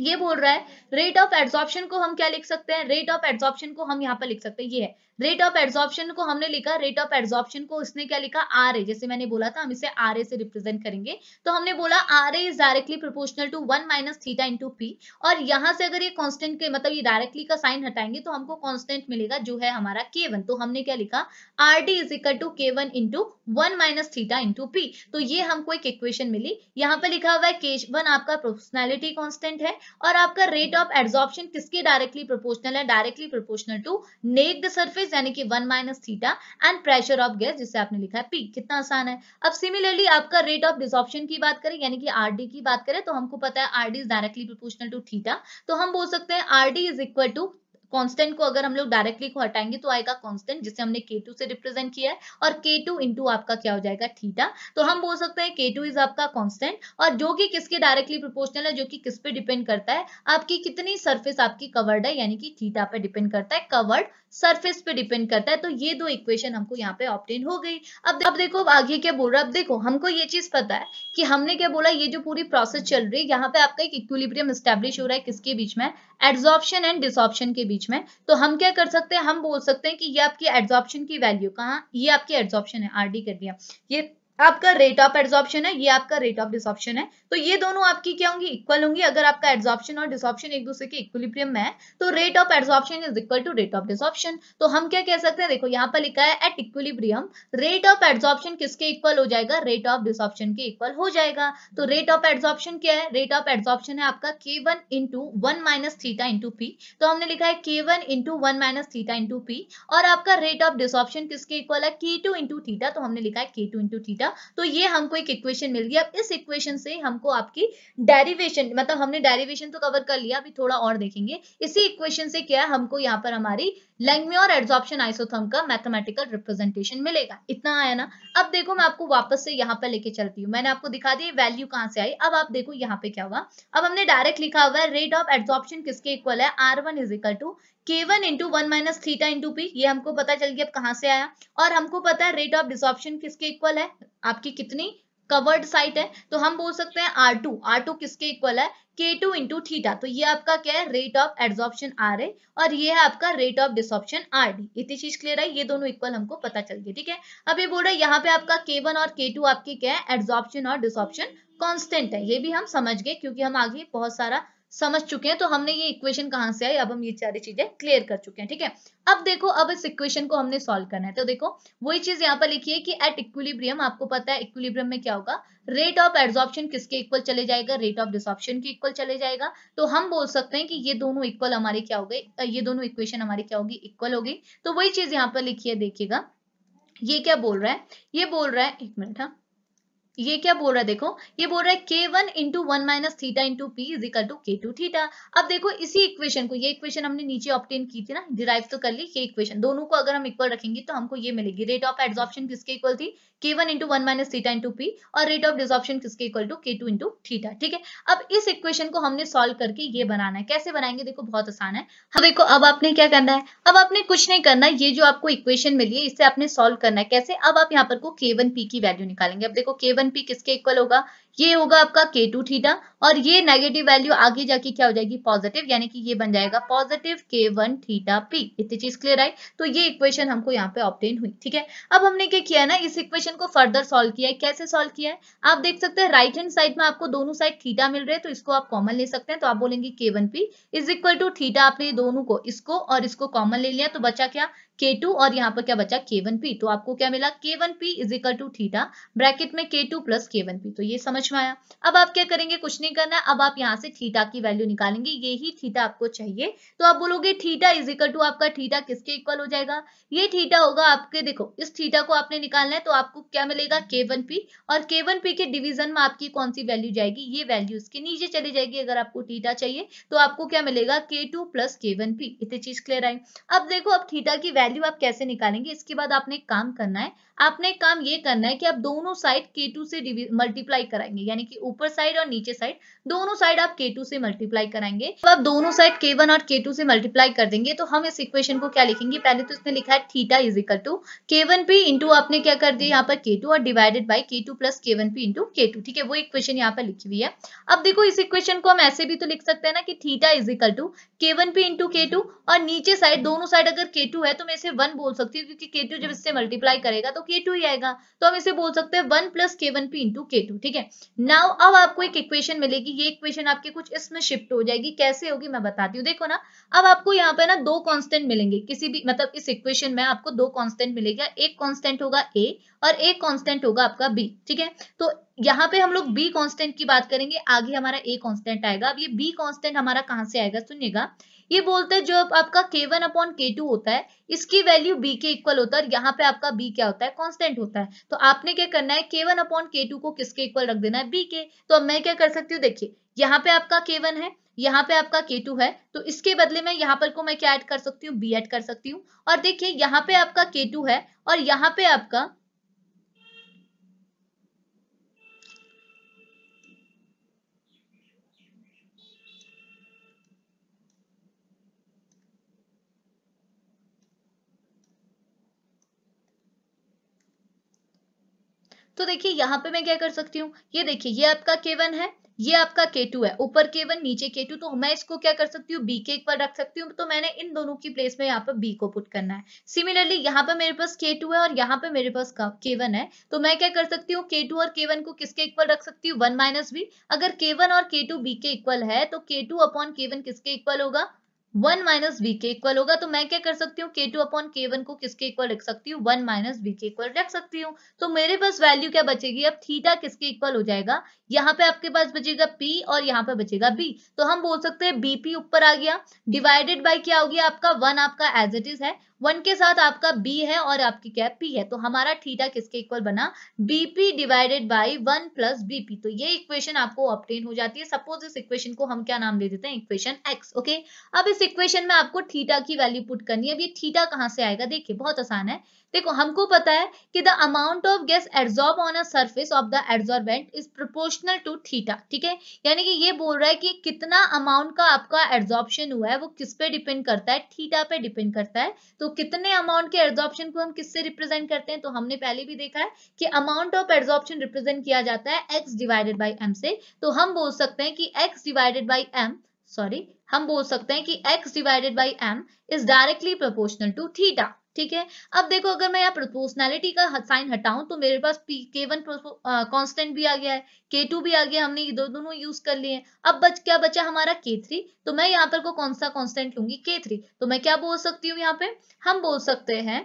ये बोल रहा है रेट ऑफ एड्सॉर्प्शन को हम क्या लिख सकते हैं रेट ऑफ एड्सॉर्प्शन को हम यहाँ पर लिख सकते हैं ये है रेट ऑफ एब्जॉर्प्शन को हमने लिखा रेट ऑफ एब्जॉर्प्शन को उसने क्या लिखा आर ए जैसे मैंने बोला था हम इसे आर ए से रिप्रेजेंट करेंगे तो हमने बोला R A is directly proportional to one minus theta into P और यहाँ से अगर ये कॉन्स्टेंट के मतलब ये डायरेक्टली का साइन हटाएंगे तो हमको कॉन्स्टेंट मिलेगा जो है हमारा के वन तो हमने क्या लिखा R D is equal to K one into one minus theta into P तो ये हमको एक इक्वेशन मिली यहाँ पे लिखा हुआ है के वन आपका प्रोपोर्शनैलिटी कॉन्स्टेंट है और आपका रेट ऑफ एब्जॉर्प्शन किसके डायरेक्टली प्रोपोर्शनल है directly proportional to naked surface phase यानी कि one minus theta and pressure of gas जिसे आपने लिखा है पी कितना आसान है अब सिमिलरली आपका रेट ऑफ डिजॉप्शन की बात करें यानी कि आर की बात करें तो हमको पता है R D is directly proportional to theta तो हम बोल सकते हैं R D is equal to constant को अगर हम लोग डायरेक्टली को हटाएंगे तो आएगा कांस्टेंट जिसे हमने K2 से रिप्रेजेंट किया है और K2 इंटू आपका क्या हो जाएगा थीटा तो हम बोल सकते हैं K2 टू इज आपका कांस्टेंट और जो कि किसके डायरेक्टली प्रोपोर्शनल है जो कि किस पे डिपेंड करता है आपकी कितनी सरफेस आपकी कवर्ड है यानी कि थीटा पे डिपेंड करता है कवर्ड सरफेस पे डिपेंड करता है तो ये दो इक्वेशन हमको यहाँ पे ऑप्टेन हो गई अब अब देखो अब आगे क्या बोल रहा है अब देखो हमको ये चीज पता है कि हमने क्या बोला ये जो पूरी प्रोसेस चल रही है यहाँ पे आपका एक इक्विलिब्रियम स्टेब्लिश हो रहा है किसके बीच में एड्जॉर्प्शन एंड डिसऑप्शन के बीच में तो हम क्या कर सकते हैं हम बोल सकते हैं कि ये आपकी एड्जॉर्प्शन की वैल्यू कहाँ ये आपकी एड्जॉर्प्शन है आर कर दिया ये आपका रेट ऑफ एड्सॉप्शन है ये आपका रेट ऑफ डिसऑप्शन है तो ये दोनों आपकी क्या होंगी इक्वल होंगी अगर आपका एड्सॉप्शन और डिसऑप्शन एक दूसरे के इक्विलिब्रियम में है तो rate of adsorption is equal to rate of desorption तो हम क्या कह सकते हैं देखो यहाँ पर लिखा है at equilibrium rate of adsorption किसके इक्वल हो जाएगा रेट ऑफ डिसऑप्शन के इक्वल हो जाएगा तो रेट ऑफ एड्सॉप्शन क्या है रेट ऑफ एड्सॉप्शन है आपका K one into one minus theta into P तो हमने लिखा है K one into one minus theta into P और आपका रेट ऑफ डिसऑप्शन किसके इक्वल है के टू इंटू थीटा तो हमने लिखा है के टू इंटू थीटा गया तो ये हमको एक इक्वेशन मिल गया अब इस इक्वेशन से हमको आपकी डेरिवेशन मतलब हमने डेरिवेशन तो कवर कर लिया अभी थोड़ा और देखेंगे इसी इक्वेशन से क्या है हमको यहाँ पर हमारी लैंगम्योर एड्सॉप्शन आइसोथम का मैथमेटिकल रिप्रेजेंटेशन मिलेगा इतना आया ना अब देखो मैं आपको वापस से यहाँ पर लेके चलती हूँ मैंने आपको दिखा दिया वैल्यू कहाँ से आई अब आप देखो यहाँ पे क्या हुआ अब हमने डायरेक्ट लिखा हुआ है रेट ऑफ एड्सॉप्शन किसके इक्वल है R one is equal to K one into one minus theta into P ये हमको पता चल गया अब कहाँ से आया और हमको पता है रेट ऑफ डिसॉप्शन किसके इक्वल है आपकी कितनी कवर्ड साइट है तो हम बोल सकते हैं आर टू आर टू किसके इक्वल है के टू इंटू थीटा तो ये आपका क्या है rate of adsorption R A और ये है आपका rate of desorption R D इतनी चीज क्लियर है ये दोनों इक्वल हमको पता चल गया ठीक है अब ये बोल रहा है यहाँ पे आपका के वन और के टू आपके क्या है एड्सॉप्शन और डिसऑप्शन कॉन्स्टेंट है ये भी हम समझ गए क्योंकि हम आगे बहुत सारा समझ चुके हैं तो हमने ये इक्वेशन कहां से आई अब हम ये सारी चीजें क्लियर कर चुके हैं ठीक है अब देखो अब इस इक्वेशन को हमने सॉल्व करना है तो देखो वही चीज यहाँ पर लिखी है कि एट इक्विलिब्रियम आपको पता है इक्विलिब्रियम में क्या होगा रेट ऑफ एड्सॉप्शन किसके इक्वल चले जाएगा रेट ऑफ डिसऑप्शन के इक्वल चले जाएगा तो हम बोल सकते हैं कि ये दोनों इक्वल हमारे क्या हो गए ये दोनों इक्वेशन हमारी क्या होगी इक्वल हो गई तो वही चीज यहाँ पर लिखी है देखिएगा ये क्या बोल रहा है ये बोल रहा है एक मिनट हाँ ये क्या बोल रहा है देखो ये बोल रहा है K one into one minus theta into P is equal to K two theta अब देखो इसी इक्वेशन को ये इक्वेशन हमने नीचे ऑप्टेन की थी ना डिराइव तो कर ली ये इक्वेशन दोनों को अगर हम इक्वल रखेंगे तो हमको ये मिलेगी रेट ऑफ एड्सॉप्शन किसके इक्वल थी K one into one minus theta into P और रेट ऑफ डिजॉप्शन किसके equal to K two into theta ठीक है अब इस इक्वेशन को हमने सोल्व करके ये बनाना है कैसे बनाएंगे देखो बहुत आसान है अब देखो अब आपने क्या करना है अब आपने कुछ नहीं करना ये जो आपको इक्वेशन मिली है इससे आपने सॉल्व करना है कैसे अब आप यहाँ पर को के वन पी की वैल्यू निकालेंगे अब देखो के वन वन पी किसके इक्वल होगा ये होगा आपका के टू थीटा और ये नेगेटिव वैल्यू आगे जाके क्या हो जाएगी पॉजिटिव यानी कि ये बन जाएगा पॉजिटिव के वन थीटा पी इतनी चीज क्लियर आई तो ये इक्वेशन हमको यहाँ पे ऑप्टेन हुई ठीक है अब हमने क्या किया है ना इस इक्वेशन को फर्दर सॉल्व किया है कैसे सॉल्व किया है आप देख सकते हैं राइट हैंड साइड में आपको दोनों साइड थीटा मिल रहे हैं तो इसको आप कॉमन ले सकते हैं तो आप बोलेंगे K one P is equal to theta आपने दोनों को इसको और इसको कॉमन ले लिया तो बचा क्या K2 और यहाँ पर क्या बचा K1P तो आपको क्या मिला K1P is equal to theta bracket में K2 प्लस पी तो ये समझ में आया अब आप क्या करेंगे कुछ नहीं करना अब आप यहाँ से थीटा की वैल्यू निकालेंगे ये ही थीटा आपको चाहिए तो आप बोलोगे थीटा इज इकल टू आपका थीटा किसके इक्वल हो जाएगा ये थीटा होगा आपके देखो इस थीटा को आपने निकालना है तो आपको क्या मिलेगा के और के के डिविजन में आपकी कौन सी वैल्यू जाएगी ये वैल्यू इसके नीचे चली जाएगी अगर आपको थीटा चाहिए तो आपको क्या मिलेगा के टू प्लस इतनी चीज क्लियर आई अब देखो अब थीटा की वैल्यू वैल्यू आप कैसे निकालेंगे इसके बाद आपने काम करना है आपने काम ये करना है कि आप दोनों साइड के टू से मल्टीप्लाई कराएंगे यानी कि ऊपर साइड और नीचे साइड दोनों साइड आप के टू से मल्टीप्लाई कराएंगे तो आप दोनों साइड के वन और के टू से मल्टीप्लाई कर देंगे तो हम इस इक्वेशन को क्या लिखेंगे पहले तो इसने लिखा है theta is equal to K one P into आपने क्या कर दिया यहाँ पर के टू और divided by K two plus K one P into K two ठीक है वो इक्वेशन यहाँ पर लिखी हुई है अब देखो इस इक्वेशन को हम ऐसे भी तो लिख सकते हैं ना कि theta is equal to K one P into K two और नीचे साइड दोनों साइड अगर के टू है तो मैं इसे वन बोल सकती हूँ क्योंकि के टू जब इससे मल्टीप्लाई करेगा तो के टू ही आएगा तो हम इसे बोल सकते हैं one plus K one P into K two ठीक है नाउ अब आपको एक इक्वेशन मिलेगी ये इक्वेशन आपके कुछ इसमें शिफ्ट हो जाएगी कैसे होगी मैं बताती हूँ देखो ना अब आपको यहाँ पे ना दो कॉन्स्टेंट मिलेंगे किसी भी मतलब इस इक्वेशन में आपको दो कॉन्स्टेंट मिलेगा एक कॉन्स्टेंट होगा ए और एक कॉन्स्टेंट होगा आपका बी ठीक है तो यहाँ पे हम लोग बी कॉन्स्टेंट की बात करेंगे आगे हमारा ए कॉन्स्टेंट आएगा अब ये बी कॉन्स्टेंट हमारा कहाँ से आएगा सुनिएगा ये बोलते हैं जो आपका के वन अपॉन के टू होता है इसकी वैल्यू बी के इक्वल होता है यहाँ पे आपका बी क्या होता है कांस्टेंट होता है तो आपने क्या करना है के वन अपॉन के टू को किसके इक्वल रख देना है बी के तो अब मैं क्या कर सकती हूँ देखिए यहाँ पे आपका के वन है यहाँ पे आपका के टू है तो इसके बदले में यहाँ पर को मैं क्या ऐड कर सकती हूँ बी ऐड कर सकती हूँ और देखिए यहाँ पे आपका के टू है और यहाँ पे आपका तो देखिए यहाँ पे मैं क्या कर सकती हूँ ये देखिए ये आपका K1 है ये आपका K2 है ऊपर K1 नीचे K2 तो मैं इसको क्या कर सकती हूँ B के बार रख सकती हूँ तो मैंने इन दोनों की प्लेस में यहाँ पर B को पुट करना है सिमिलरली यहाँ पर मेरे पास K2 है और यहाँ पे मेरे पास K1 है तो मैं क्या कर सकती हूँ K2 और K1 को किसके इक्वल रख सकती हूँ वन माइनस अगर K1 और K2 B के इक्वल है तो K2 अपॉन K1 किसके इक्वल होगा वन माइनस बी के इक्वल होगा तो मैं क्या कर सकती हूँ के टू अपॉन के वन को किसके इक्वल रख सकती हूँ वन माइनस वी के इक्वल रख सकती हूँ तो मेरे पास वैल्यू क्या बचेगी अब थीटा किसके इक्वल हो जाएगा यहाँ पे आपके पास बचेगा पी और यहाँ पे बचेगा बी तो हम बोल सकते हैं बीपी ऊपर आ गया डिवाइडेड बाई क्या हो गया आपका वन आपका एज इट इज है वन के साथ आपका बी है और आपकी क्या पी है तो हमारा थीटा किसके इक्वल बना BP divided by one plus BP तो ये इक्वेशन आपको ऑप्टेन हो जाती है सपोज इस इक्वेशन को हम क्या नाम दे देते हैं इक्वेशन एक्स ओके अब इस इक्वेशन में आपको थीटा की वैल्यू पुट करनी है अब ये थीटा कहाँ से आएगा देखिए बहुत आसान है देखो हमको पता है कि the amount of gas absorb on a of the absorbent is proportional to theta ठीक है यानी कि ये बोल रहा है कि कितना अमाउंट का आपका एब्जॉर्प्शन हुआ है वो किस पे डिपेंड करता है थीटा पे डिपेंड करता है तो कितने अमाउंट के एब्जॉर्प्शन को हम किससे रिप्रेजेंट करते हैं तो हमने पहले भी देखा है कि अमाउंट ऑफ एब्जॉर्प्शन रिप्रेजेंट किया जाता है एक्स डिवाइडेड बाई एम से तो हम बोल सकते हैं कि x divided by m sorry हम बोल सकते हैं कि x divided by m is directly proportional to theta ठीक है अब देखो अगर मैं यहाँ प्रोपोर्शनैलिटी का साइन हटाऊं तो मेरे पास पी के वन कॉन्स्टेंट भी आ गया है के टू भी आ गया हमने ये दो दोनों यूज कर लिए अब बच क्या बचा हमारा के थ्री तो मैं यहाँ पर को कौन सा कॉन्स्टेंट लूंगी के थ्री तो मैं क्या बोल सकती हूँ यहाँ पे हम बोल सकते हैं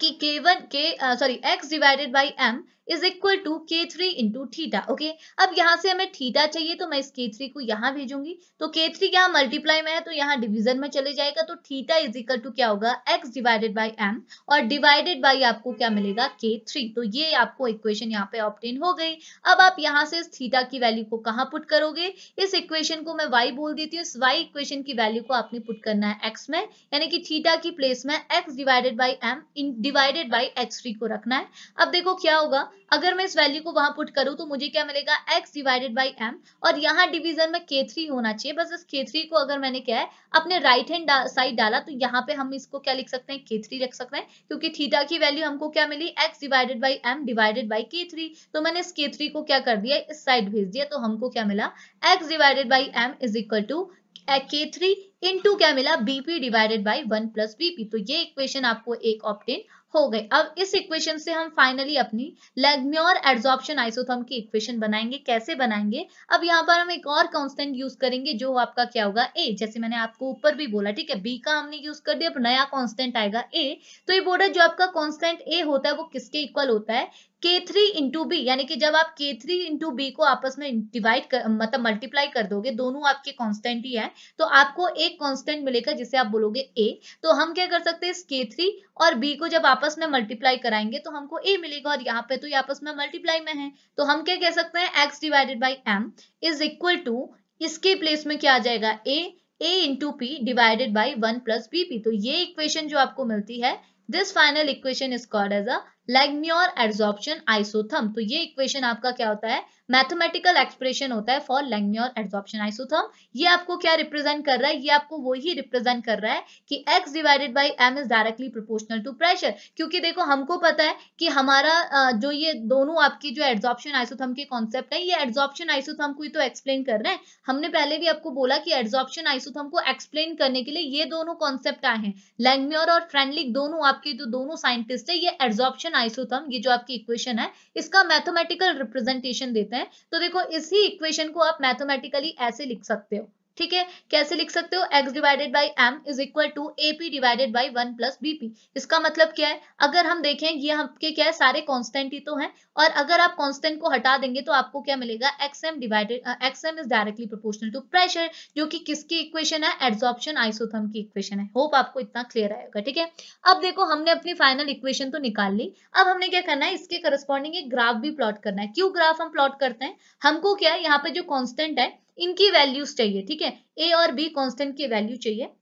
कि K one K sorry x divided by m is equal to K three into theta okay अब यहाँ से हमें थीटा चाहिए तो मैं इस के थ्री को यहाँ भेजूंगी तो के थ्री यहाँ मल्टीप्लाई में है तो यहाँ डिविजन में चले जाएगा तो थीटा इज इक्वल टू क्या होगा एक्स डिवाइडेड बाई एम और डिवाइडेड बाई आपको क्या मिलेगा के थ्री तो ये आपको इक्वेशन यहाँ पे ऑप्टेन हो गई अब आप यहाँ से इस थीटा की वैल्यू को कहाँ पुट करोगे इस इक्वेशन को मैं वाई बोल देती हूँ इस वाई इक्वेशन की वैल्यू को आपने पुट करना है एक्स में यानी कि थीटा की प्लेस में x divided by m divided by x three को रखना है अब देखो क्या होगा अगर मैं इस वैल्यू को वहां पुट करूं तो मुझे क्या मिलेगा x डिवाइडेड बाय m और यहाँ डिवीजन में k3 होना चाहिए बस इस k3 को अगर मैंने क्या है अपने राइट हैंड साइड डाला तो यहाँ पे हम इसको क्या लिख सकते हैं k3 लिख सकते हैं क्योंकि थीटा की वैल्यू हमको क्या मिली x divided by m divided by K तो मैंने इस के को क्या कर दिया इस साइड भेज दिया तो हमको क्या मिला x divided by m is equal to K three क्या मिला BP divided by one plus BP तो ये इक्वेशन आपको एक ऑप्टेन हो गए अब इस इक्वेशन से हम फाइनली अपनी लेगम्योर एड्सॉर्प्शन आइसोथर्म की इक्वेशन बनाएंगे कैसे बनाएंगे अब यहाँ पर हम एक और कांस्टेंट यूज करेंगे जो आपका क्या होगा ए जैसे मैंने आपको ऊपर भी बोला ठीक है बी का हमने यूज कर दिया अब नया कॉन्स्टेंट आएगा ए तो ये बोर्डर जो आपका कॉन्स्टेंट ए होता है वो किसके इक्वल होता है के थ्री इंटू बी यानी कि जब आप के थ्री इंटू बी को आपस में डिवाइड कर मतलब मल्टीप्लाई कर दोगे दोनों आपके कांस्टेंट ही है तो आपको एक कांस्टेंट मिलेगा जिसे आप बोलोगे ए तो हम क्या कर सकते हैं इस के थ्री और बी को जब आपस में मल्टीप्लाई कराएंगे तो हमको ए मिलेगा और यहाँ पे तो ये आपस में मल्टीप्लाई में है तो हम क्या कह सकते हैं x divided by m is equal to इसके प्लेस में क्या आ जाएगा A A into P divided by one plus B P तो ये इक्वेशन जो आपको मिलती है this final equation is called as a Langmuir adsorption isotherm तो ये इक्वेशन आपका क्या होता है मैथमेटिकल एक्सप्रेशन होता है फॉर लेग्म्योर एड्सॉर्प्शन आइसोथम ये आपको क्या रिप्रेजेंट कर रहा है ये आपको वही रिप्रेजेंट कर रहा है कि x divided by m is directly proportional to pressure क्योंकि देखो हमको पता है कि हमारा जो ये दोनों आपकी जो एड्सॉर्प्शन आइसोथम के कॉन्सेप्ट है ये एड्सॉर्प्शन आइसोथम को ही तो एक्सप्लेन कर रहे हैं हमने पहले भी आपको बोला कि एड्सॉर्प्शन आइसोथम को एक्सप्लेन करने के लिए ये दोनों कॉन्सेप्ट आए हैं लेग्म्योर और फ्रेंडलिक दोनों आपके जो तो दोनों साइंटिस्ट है ये एड्सॉर्प्शन आइसोथम ये जो आपकी इक्वेशन है इसका मैथमेटिकल रिप्रेजेंटेशन देते हैं तो देखो इसी इक्वेशन को आप मैथमेटिकली ऐसे लिख सकते हो ठीक है कैसे लिख सकते हो x divided by m is equal to A P divided by one plus BP इसका मतलब क्या है अगर हम देखें ये आपके क्या है सारे कॉन्स्टेंट ही तो हैं और अगर आप कॉन्स्टेंट को हटा देंगे तो आपको क्या मिलेगा x m divided x m is directly proportional to pressure जो कि किसकी इक्वेशन है एड्सॉप्शन आइसोथम की इक्वेशन है होप आपको इतना क्लियर आएगा ठीक है अब देखो हमने अपनी फाइनल इक्वेशन तो निकाल ली अब हमने क्या करना है इसके करस्पॉन्डिंग एक ग्राफ भी प्लॉट करना है क्यों ग्राफ हम प्लॉट करते हैं हमको क्या है यहाँ पे जो कॉन्स्टेंट है इनकी वैल्यूज चाहिए ठीक है ए और बी कांस्टेंट की वैल्यू चाहिए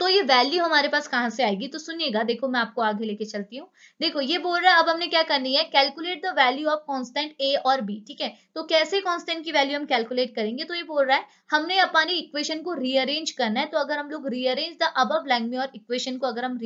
तो ये वैल्यू हमारे पास कहां से आएगी तो सुनिएगा देखो मैं आपको आगे लेके चलती हूँ देखो ये बोल रहा है अब हमने क्या करनी है calculate the value of constant A और बी ठीक है तो कैसे कांस्टेंट की वैल्यू हम कैलकुलेट करेंगे तो ये बोल रहा है हमने अपनी इक्वेशन को रीअरेंज करना है तो अगर हम लोग रीअरेंज द अबव और इक्वेशन को अगर हम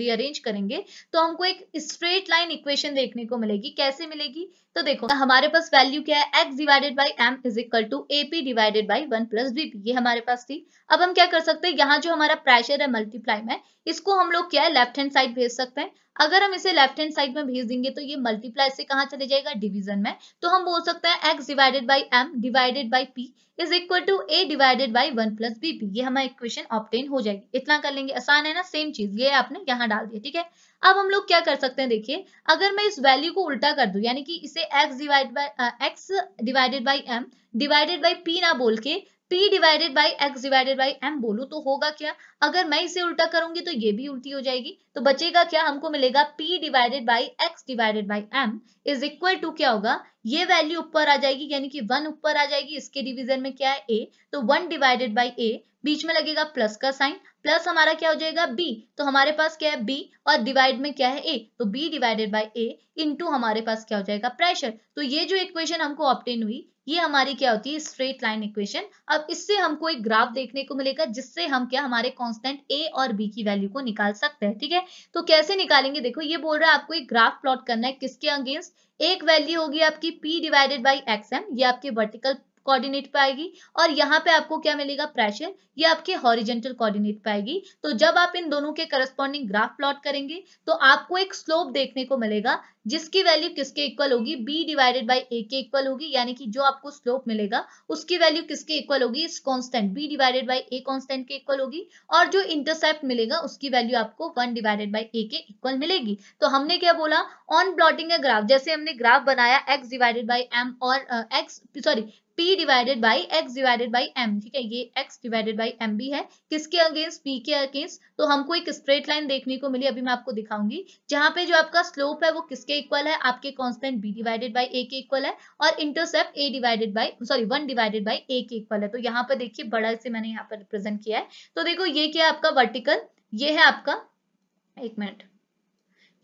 रीअरेंज करेंगे तो हमको एक स्ट्रेट लाइन इक्वेशन देखने को मिलेगी कैसे मिलेगी तो देखो हमारे पास वैल्यू क्या है x divided by m is equal to A P divided by one plus BP ये हमारे पास थी अब हम क्या कर सकते हैं यहाँ जो हमारा प्राइस मैशर है मल्टीप्लाई में इसको हम लोग क्या है लेफ्ट हैंड साइड भेज सकते हैं अगर हम इसे लेफ्ट हैंड साइड में भेज देंगे तो ये मल्टीप्लाई से कहा चले जाएगा डिवीजन में तो हम बोल सकते हैं x divided by m divided by P is equal to A divided by one plus B P ये हमारी इक्वेशन ऑप्टेन हो जाएगी इतना कर लेंगे आसान है ना सेम चीज ये आपने यहाँ डाल दिया ठीक है अब हम लोग क्या कर सकते हैं देखिए अगर मैं इस वैल्यू को उल्टा कर दू यानी कि इसे x divide by x divided by m divided by P ना बोल के P divided by x divided by m बोलू तो होगा क्या अगर मैं इसे उल्टा करूंगी तो ये भी उल्टी हो जाएगी तो बचेगा क्या हमको मिलेगा P divided by x divided by m is equal to क्या होगा ये वैल्यू ऊपर आ जाएगी यानी कि वन ऊपर आ जाएगी इसके डिवीजन में क्या है a तो वन डिवाइडेड बाई a बीच में लगेगा प्लस का साइन प्लस हमारा क्या हो जाएगा b तो हमारे पास क्या है b और डिवाइड में क्या है a तो b divided by a into हमारे पास क्या हो जाएगा प्रेशर तो ये जो इक्वेशन हमको ऑप्टेन हुई ये हमारी क्या होती है स्ट्रेट लाइन इक्वेशन अब इससे हमको एक ग्राफ देखने को मिलेगा जिससे हम क्या हमारे कांस्टेंट ए और बी की वैल्यू को निकाल सकते हैं ठीक है तो कैसे निकालेंगे देखो ये बोल रहा है आपको एक ग्राफ प्लॉट करना है किसके अगेंस्ट एक वैल्यू होगी आपकी P divided by x m ये आपके वर्टिकल कोऑर्डिनेट पाएगी और यहाँ पे आपको क्या मिलेगा प्रेशर ये आपके हॉरिजेंटल कोऑर्डिनेट पाएगी तो जब आप इन दोनों के करस्पॉन्डिंग ग्राफ प्लॉट करेंगे तो आपको एक स्लोप देखने को मिलेगा जिसकी वैल्यू किसके इक्वल होगी बी डिवाइडेड बाई ए के इक्वल होगी यानी कि जो आपको स्लोप मिलेगा उसकी वैल्यू किसके इक्वल होगी इस constant B divided by A constant के इक्वल होगी और जो इंटरसेप्ट मिलेगा उसकी वैल्यू आपको वन डिवाइडेड बाई ए के इक्वल मिलेगी तो हमने क्या बोला ऑन प्लॉटिंग अ ग्राफ जैसे हमने ग्राफ बनाया एक्स डिवाइडेड बाई एम और x sorry P divided by x divided by m ठीक है ये x डिवाइडेड बाई m भी है किसके अगेंस्ट P के अगेंस्ट तो हमको एक स्ट्रेट लाइन देखने को मिली अभी मैं आपको दिखाऊंगी जहां पे जो आपका स्लोप है वो किसके इक्वल है आपके constant B divided by A के इक्वल है और intercept A divided by sorry 1 divided by A के इक्वल है तो यहाँ पर देखिए बड़ा से मैंने यहाँ पर रिप्रेजेंट किया है तो देखो ये क्या आपका वर्टिकल ये है आपका एक मिनट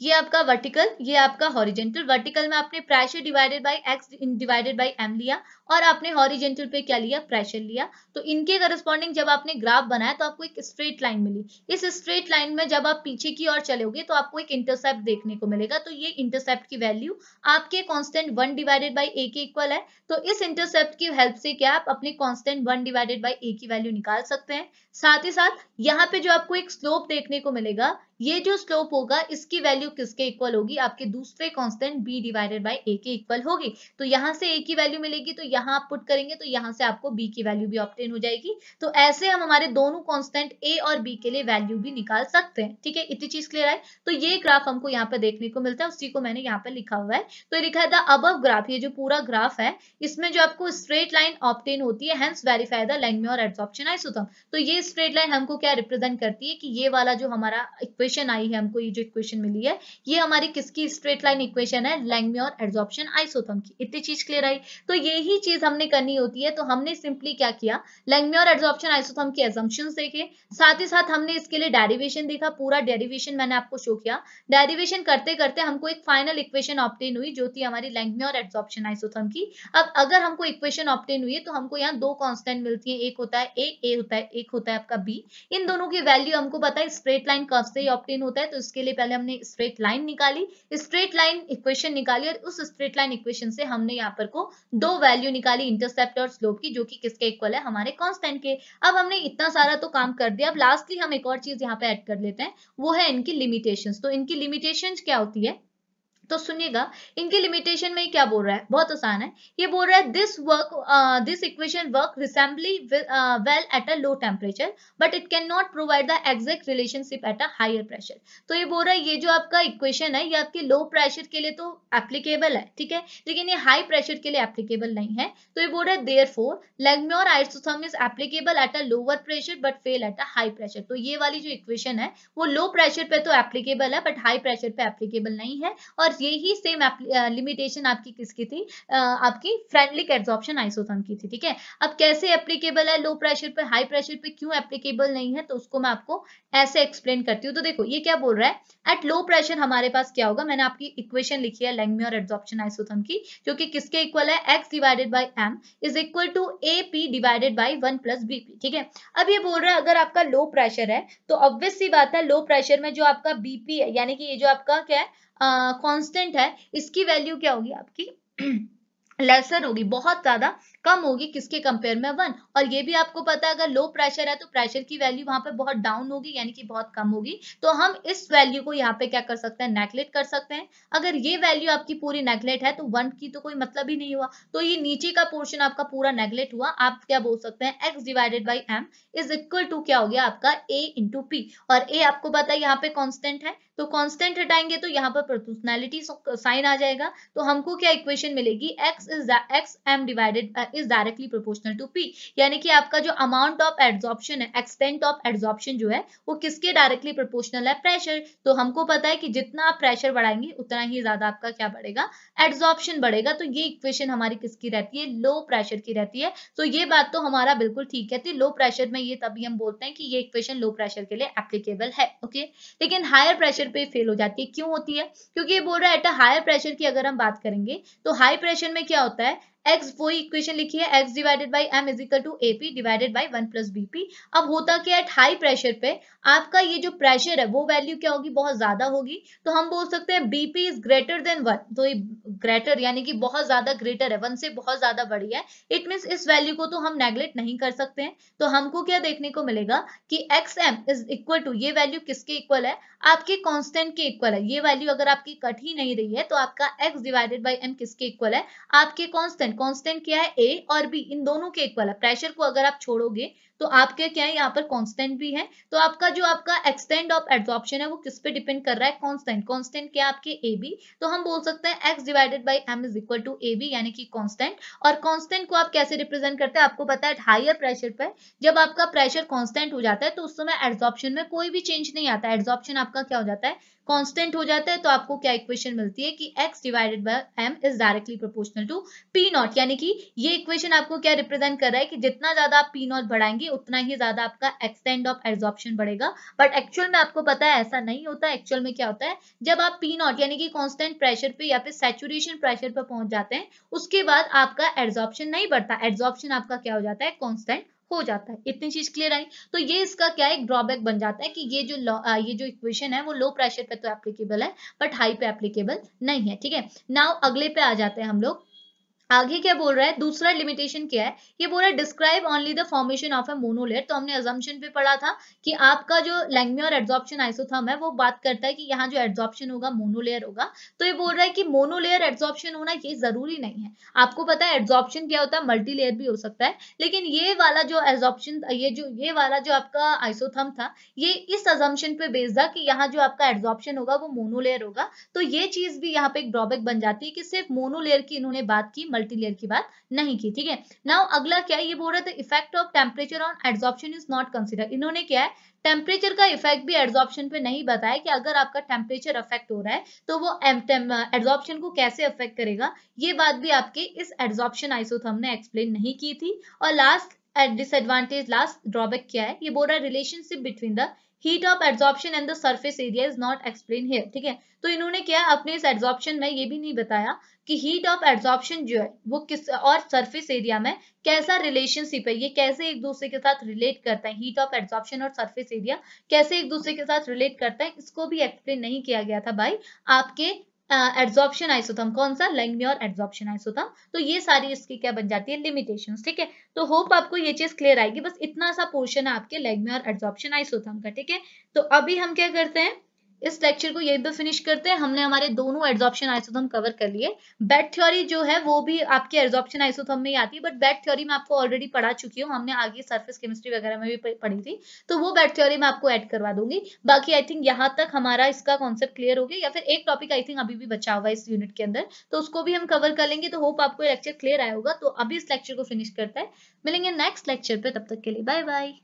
ये आपका वर्टिकल ये आपका हॉरिजेंटल वर्टिकल में आपने pressure divided by x divided by m लिया और आपने हॉरिजेंटल पे क्या लिया प्रेशर लिया तो इनके करस्पॉन्डिंग जब आपने ग्राफ बनाया तो आपको एक स्ट्रेट लाइन मिली इस स्ट्रेट लाइन में जब आप पीछे की ओर चलोगे तो आपको एक इंटरसेप्ट देखने को मिलेगा तो ये इंटरसेप्ट की वैल्यू आपके constant one divided by A के इक्वल है तो इस इंटरसेप्ट की हेल्प से क्या आप अपने constant one divided by A की वैल्यू निकाल सकते हैं साथ ही साथ यहाँ पे जो आपको एक स्लोप देखने को मिलेगा ये जो स्लोप होगा इसकी वैल्यू किसके इक्वल होगी आपके दूसरे constant B divided by A के इक्वल होगी तो यहाँ से ए की वैल्यू मिलेगी तो यहाँ आप पुट करेंगे तो यहाँ से आपको बी की वैल्यू भी ऑप्टेन हो जाएगी तो ऐसे हम हमारे दोनों कॉन्स्टेंट ए और बी के लिए वैल्यू भी निकाल सकते हैं ठीक है इतनी चीज क्लियर आए तो ये ग्राफ हमको यहाँ पर देखने को मिलता है उसी को मैंने यहाँ पर लिखा हुआ है तो लिखा था अब ग्राफ ये जो पूरा ग्राफ है इसमें जो आपको स्ट्रेट लाइन ऑप्टेन होती है हेंस वेरीफाई द लैंग्वेज और एड्सॉप्शन आइसोथम तो ये स्ट्रेट लाइन हमको क्या रिप्रेजेंट करती है कि ये वाला जो हमारा इक्वेशन इक्वेशन आई है हमको ये जो इक्वेशन मिली है ये हमारी किसकी स्ट्रेट लाइन इक्वेशन है लैंगम्योर एड्सॉर्प्शन आइसोथम की इतनी चीज क्लियर आई तो यही चीज हमने करनी होती है तो हमने सिंपली क्या किया लैंगम्योर एड्सॉर्प्शन आइसोथम के एजम्पन देखे साथ ही साथ हमने इसके लिए डेरिवेशन देखा पूरा डेरिवेशन मैंने आपको शो किया डेरिवेशन करते करते हमको एक फाइनल इक्वेशन ऑप्टेन हुई जो थी हमारी लैंगम्योर एड्सॉर्प्शन आइसोथम की अब अगर हमको इक्वेशन ऑप्टेन हुई है तो हमको यहाँ दो कॉन्स्टेंट मिलती है एक होता है ए ए होता है एक होता है आपका बी इन दोनों की वैल्यू हमको पता है स्ट्रेट लाइन कर्व से ही ऑप्टेन होता है तो इसके लिए पहले हमने स्ट्रेट लाइन निकाली स्ट्रेट लाइन इक्वेशन निकाली और उस स्ट्रेट लाइन इक्वेशन से हमने यहाँ पर को दो वैल्यू निकाली इंटरसेप्ट और स्लोप की जो कि किसके इक्वल है हमारे कॉन्स्टेंट के अब हमने इतना सारा तो काम कर दिया अब लास्टली हम एक और चीज यहाँ पे एड कर लेते हैं वो है इनकी लिमिटेशन तो इनकी लिमिटेशन क्या होती है तो सुनिएगा इनके लिमिटेशन में क्या बोल रहा है बहुत आसान है ये बोल रहा है this work this equation work reasonably well at a low temperature but it can not provide the exact relationship at a higher pressure तो ये बोल रहा है ये जो आपका इक्वेशन है ये आपके लो प्रेशर के लिए तो एप्लीकेबल है ठीक है लेकिन ये हाई प्रेशर के लिए एप्लीकेबल नहीं है तो ये बोल रहा है therefore Langmuir isotherm is applicable at a lower pressure but fail at a high pressure तो ये वाली जो इक्वेशन है वो लो प्रेशर पे तो एप्लीकेबल है बट हाई प्रेशर पे एप्लीकेबल नहीं है और यही सेम लिमिटेशन uh, आपकी किसकी थी uh, आपकी फ्रेंडली एड्सॉप्शन आइसोथर्म की थी ठीक है अब कैसे एप्लीकेबल है लो प्रेशर पर हाई प्रेशर पर क्यों एप्लीकेबल नहीं है तो उसको मैं आपको ऐसे एक्सप्लेन करती हूँ तो देखो ये क्या बोल रहा है एट लो प्रेशर हमारे पास क्या होगा मैंने आपकी इक्वेशन लिखी है और एड्सॉप्शन आइसोथर्म की जो कि किसके इक्वल है x divided by m is equal to A P divided by one plus B p ठीक है अब ये बोल रहा है अगर आपका लो प्रेशर है तो ऑब्वियस सी बात है लो प्रेशर में जो आपका बीपी है यानी कि ये जो आपका क्या है कांस्टेंट है इसकी वैल्यू क्या होगी आपकी लेसर होगी बहुत ज्यादा कम होगी किसके कंपेयर में वन और ये भी आपको पता है अगर लो प्रेशर है तो प्रेशर की वैल्यू वहां पे बहुत डाउन होगी यानी कि बहुत कम होगी तो हम इस वैल्यू को यहाँ पे क्या कर सकते हैं नेकलेट कर सकते हैं अगर ये वैल्यू आपकी पूरी नेकलेट है तो वन की तो कोई मतलब ही नहीं हुआ तो ये नीचे का पोर्शन आपका पूरा नेगलेट हुआ आप क्या बोल सकते हैं x divided by m is equal to क्या हो गया आपका ए इंटू पी और ए आपको पता है यहाँ पे कॉन्स्टेंट है तो कांस्टेंट हटाएंगे तो यहाँ पर प्रोपोर्शनैलिटी साइन आ जाएगा तो हमको क्या इक्वेशन मिलेगी x is x m divided is directly proportional to p यानी कि आपका जो अमाउंट ऑफ एड्जॉर्प्शन है एक्सटेंट ऑफ एड्जॉर्प्शन जो है वो किसके डायरेक्टली प्रोपोर्शनल है प्रेशर तो हमको पता है कि जितना आप प्रेशर बढ़ाएंगे उतना ही ज्यादा आपका क्या बढ़ेगा एड्जॉर्प्शन बढ़ेगा तो ये इक्वेशन हमारी किसकी रहती है लो प्रेशर की रहती है तो ये बात तो हमारा बिल्कुल ठीक है लो तो प्रेशर में ये तभी हम बोलते हैं कि ये इक्वेशन लो प्रेशर के लिए एप्लीकेबल है ओके लेकिन हायर प्रेशर प्रेशर पे फेल हो जाती है क्यों होती है क्योंकि ये बोल रहा है एट अ हायर प्रेशर की अगर हम बात करेंगे तो हाई प्रेशर में क्या होता है एक्स वो इक्वेशन लिखी है x divided by m equal to A P divided by one plus B p अब होता क्या है हाई प्रेशर पे आपका ये जो प्रेशर है वो वैल्यू क्या होगी बहुत ज्यादा होगी तो हम बोल सकते हैं b p is greater than one तो ये ग्रेटर यानी कि बहुत ज्यादा ग्रेटर है वन से बहुत ज्यादा बड़ी है इट मीन इस वैल्यू को तो हम नेग्लेक्ट नहीं कर सकते हैं तो हमको क्या देखने को मिलेगा कि x m is equal to ये वैल्यू किसके इक्वल है आपके कॉन्स्टेंट के इक्वल है ये वैल्यू अगर आपकी कट ही नहीं रही है तो आपका एक्स डिवाइडेड बाई एम किसके इक्वल है आपके कॉन्स्टेंट कॉन्स्टेंट कॉन्स्टेंट क्या है ए और बी इन दोनों के एक वाला प्रेशर को अगर आप छोड़ोगे तो आपके क्या है यहाँ पर कॉन्स्टेंट भी है तो आपका जो आपका एक्सटेंड ऑफ एडजॉर्प्शन है वो किस पे डिपेंड कर रहा है कॉन्स्टेंट कॉन्स्टेंट क्या आपके ए बी तो हम बोल सकते हैं x divided by m is equal to a b यानी कि कॉन्स्टेंट और कॉन्स्टेंट को आप कैसे रिप्रेजेंट करते हैं आपको पता है हायर प्रेशर पर जब आपका प्रेशर कॉन्स्टेंट हो जाता है तो उस समय एड्सॉप्शन में कोई भी चेंज नहीं आता एड्सॉप्शन आपका क्या हो जाता है कांस्टेंट हो जाता है तो आपको क्या इक्वेशन मिलती है कि x divided by m is directly proportional to p not यानी कि ये इक्वेशन आपको क्या रिप्रेजेंट कर रहा है कि जितना ज्यादा आप पी नॉट बढ़ाएंगे उतना ही ज्यादा आपका एक्सटेंड ऑफ एब्जॉर्प्शन बढ़ेगा बट एक्चुअल में आपको पता है ऐसा नहीं होता एक्चुअल में क्या होता है जब आप पी नॉट यानी कि कॉन्स्टेंट प्रेशर पे या फिर सेचुरेशन प्रेशर पर पहुंच जाते हैं उसके बाद आपका एब्जॉर्प्शन नहीं बढ़ता एब्जॉर्प्शन आपका क्या हो जाता है कॉन्स्टेंट हो जाता है इतनी चीज क्लियर आई तो ये इसका क्या एक ड्रॉबैक बन जाता है कि ये जो ये जो इक्वेशन है वो लो प्रेशर पे तो एप्लीकेबल है बट हाई पे एप्लीकेबल नहीं है ठीक है नाउ अगले पे आ जाते हैं हम लोग आगे क्या बोल रहा है दूसरा लिमिटेशन क्या है ये बोल रहा है describe only the formation of a monolayer तो हमने एजम्पन पे पढ़ा था कि आपका जो लैंग्योर एड्जॉर्प्शन आइसोथर्म है वो बात करता है कि यहाँ जो एड्जॉर्प्शन होगा मोनोलेयर होगा तो ये बोल रहा है कि मोनोलेयर एड्जॉर्प्शन होना ये जरूरी नहीं है आपको पता है एड्जॉर्प्शन क्या होता है मल्टीलेयर भी हो सकता है लेकिन ये वाला जो एजॉप्शन ये जो ये वाला जो आपका आइसोथर्म था ये इस एजम्पन पे बेस्ड था कि यहाँ जो आपका एड्जॉर्प्शन होगा वो मोनोलेयर होगा तो ये चीज भी यहाँ पे एक ड्रॉबैक बन जाती है कि सिर्फ मोनोलेयर की इन्होंने बात की मल्टीलेयर की बात नहीं की ठीक है नाउ अगला क्या ये बोल रहा था effect of temperature on adsorption is not consider इन्होंने क्या है टेम्परेचर का इफेक्ट भी एड्सॉप्शन पे नहीं बताया कि अगर आपका टेम्परेचर अफेक्ट हो रहा है तो वो एड्सॉप्शन को कैसे अफेक्ट करेगा ये बात भी आपके इस एड्सॉप्शन आइसोथम ने एक्सप्लेन नहीं की थी और लास्ट डिसएडवांटेज लास्ट ड्रॉबैक क्या है ये बोल रहा है relationship between the heat of absorption and the surface area is not explain here ठीक है तो इन्होंने क्या अपने इस एब्जॉर्प्शन में ये भी नहीं बताया कि हीट ऑफ एब्जॉर्प्शन जो है वो किस और सर्फेस एरिया में कैसा रिलेशनशिप है ये कैसे एक दूसरे के साथ रिलेट करता है हीट ऑफ एब्जॉर्प्शन और सर्फेस एरिया कैसे एक दूसरे के साथ रिलेट करता है इसको भी एक्सप्लेन नहीं किया गया था भाई आपके एड्जॉर्प्शन आइसोथम कौन सा लैंगम्योर एड्जॉर्प्शन आइसोथम तो ये सारी इसकी क्या बन जाती है लिमिटेशन ठीक है तो होप आपको ये चीज क्लियर आएगी बस इतना सा पोर्शन है आपके लैंगम्योर एड्जॉर्प्शन आइसोथम का ठीक है तो अभी हम क्या करते हैं इस लेक्चर को यही पे फिनिश करते हैं हमने हमारे दोनों एड्जॉप्शन आइसोथम कवर कर लिए बेड थ्योरी जो है वो भी आपके एड्जॉप्शन आइसोथम में ही आती है बट बेट थ्योरी में आपको ऑलरेडी पढ़ा चुकी हूँ हमने आगे सरफेस केमिस्ट्री वगैरह में भी पढ़ी थी तो वो बेट थ्योरी में आपको ऐड करवा दूंगी बाकी आई थिंक यहाँ तक हमारा इसका कॉन्सेप्ट क्लियर हो गया या फिर एक टॉपिक आई थिंक अभी भी बचा हुआ है इस यूनिट के अंदर तो उसको भी हम कवर कर लेंगे तो होप आपको लेक्चर क्लियर आया होगा तो अभी इस लेक्चर को फिनिश करता है मिलेंगे नेक्स्ट लेक्चर पे तब तक के लिए बाय बाय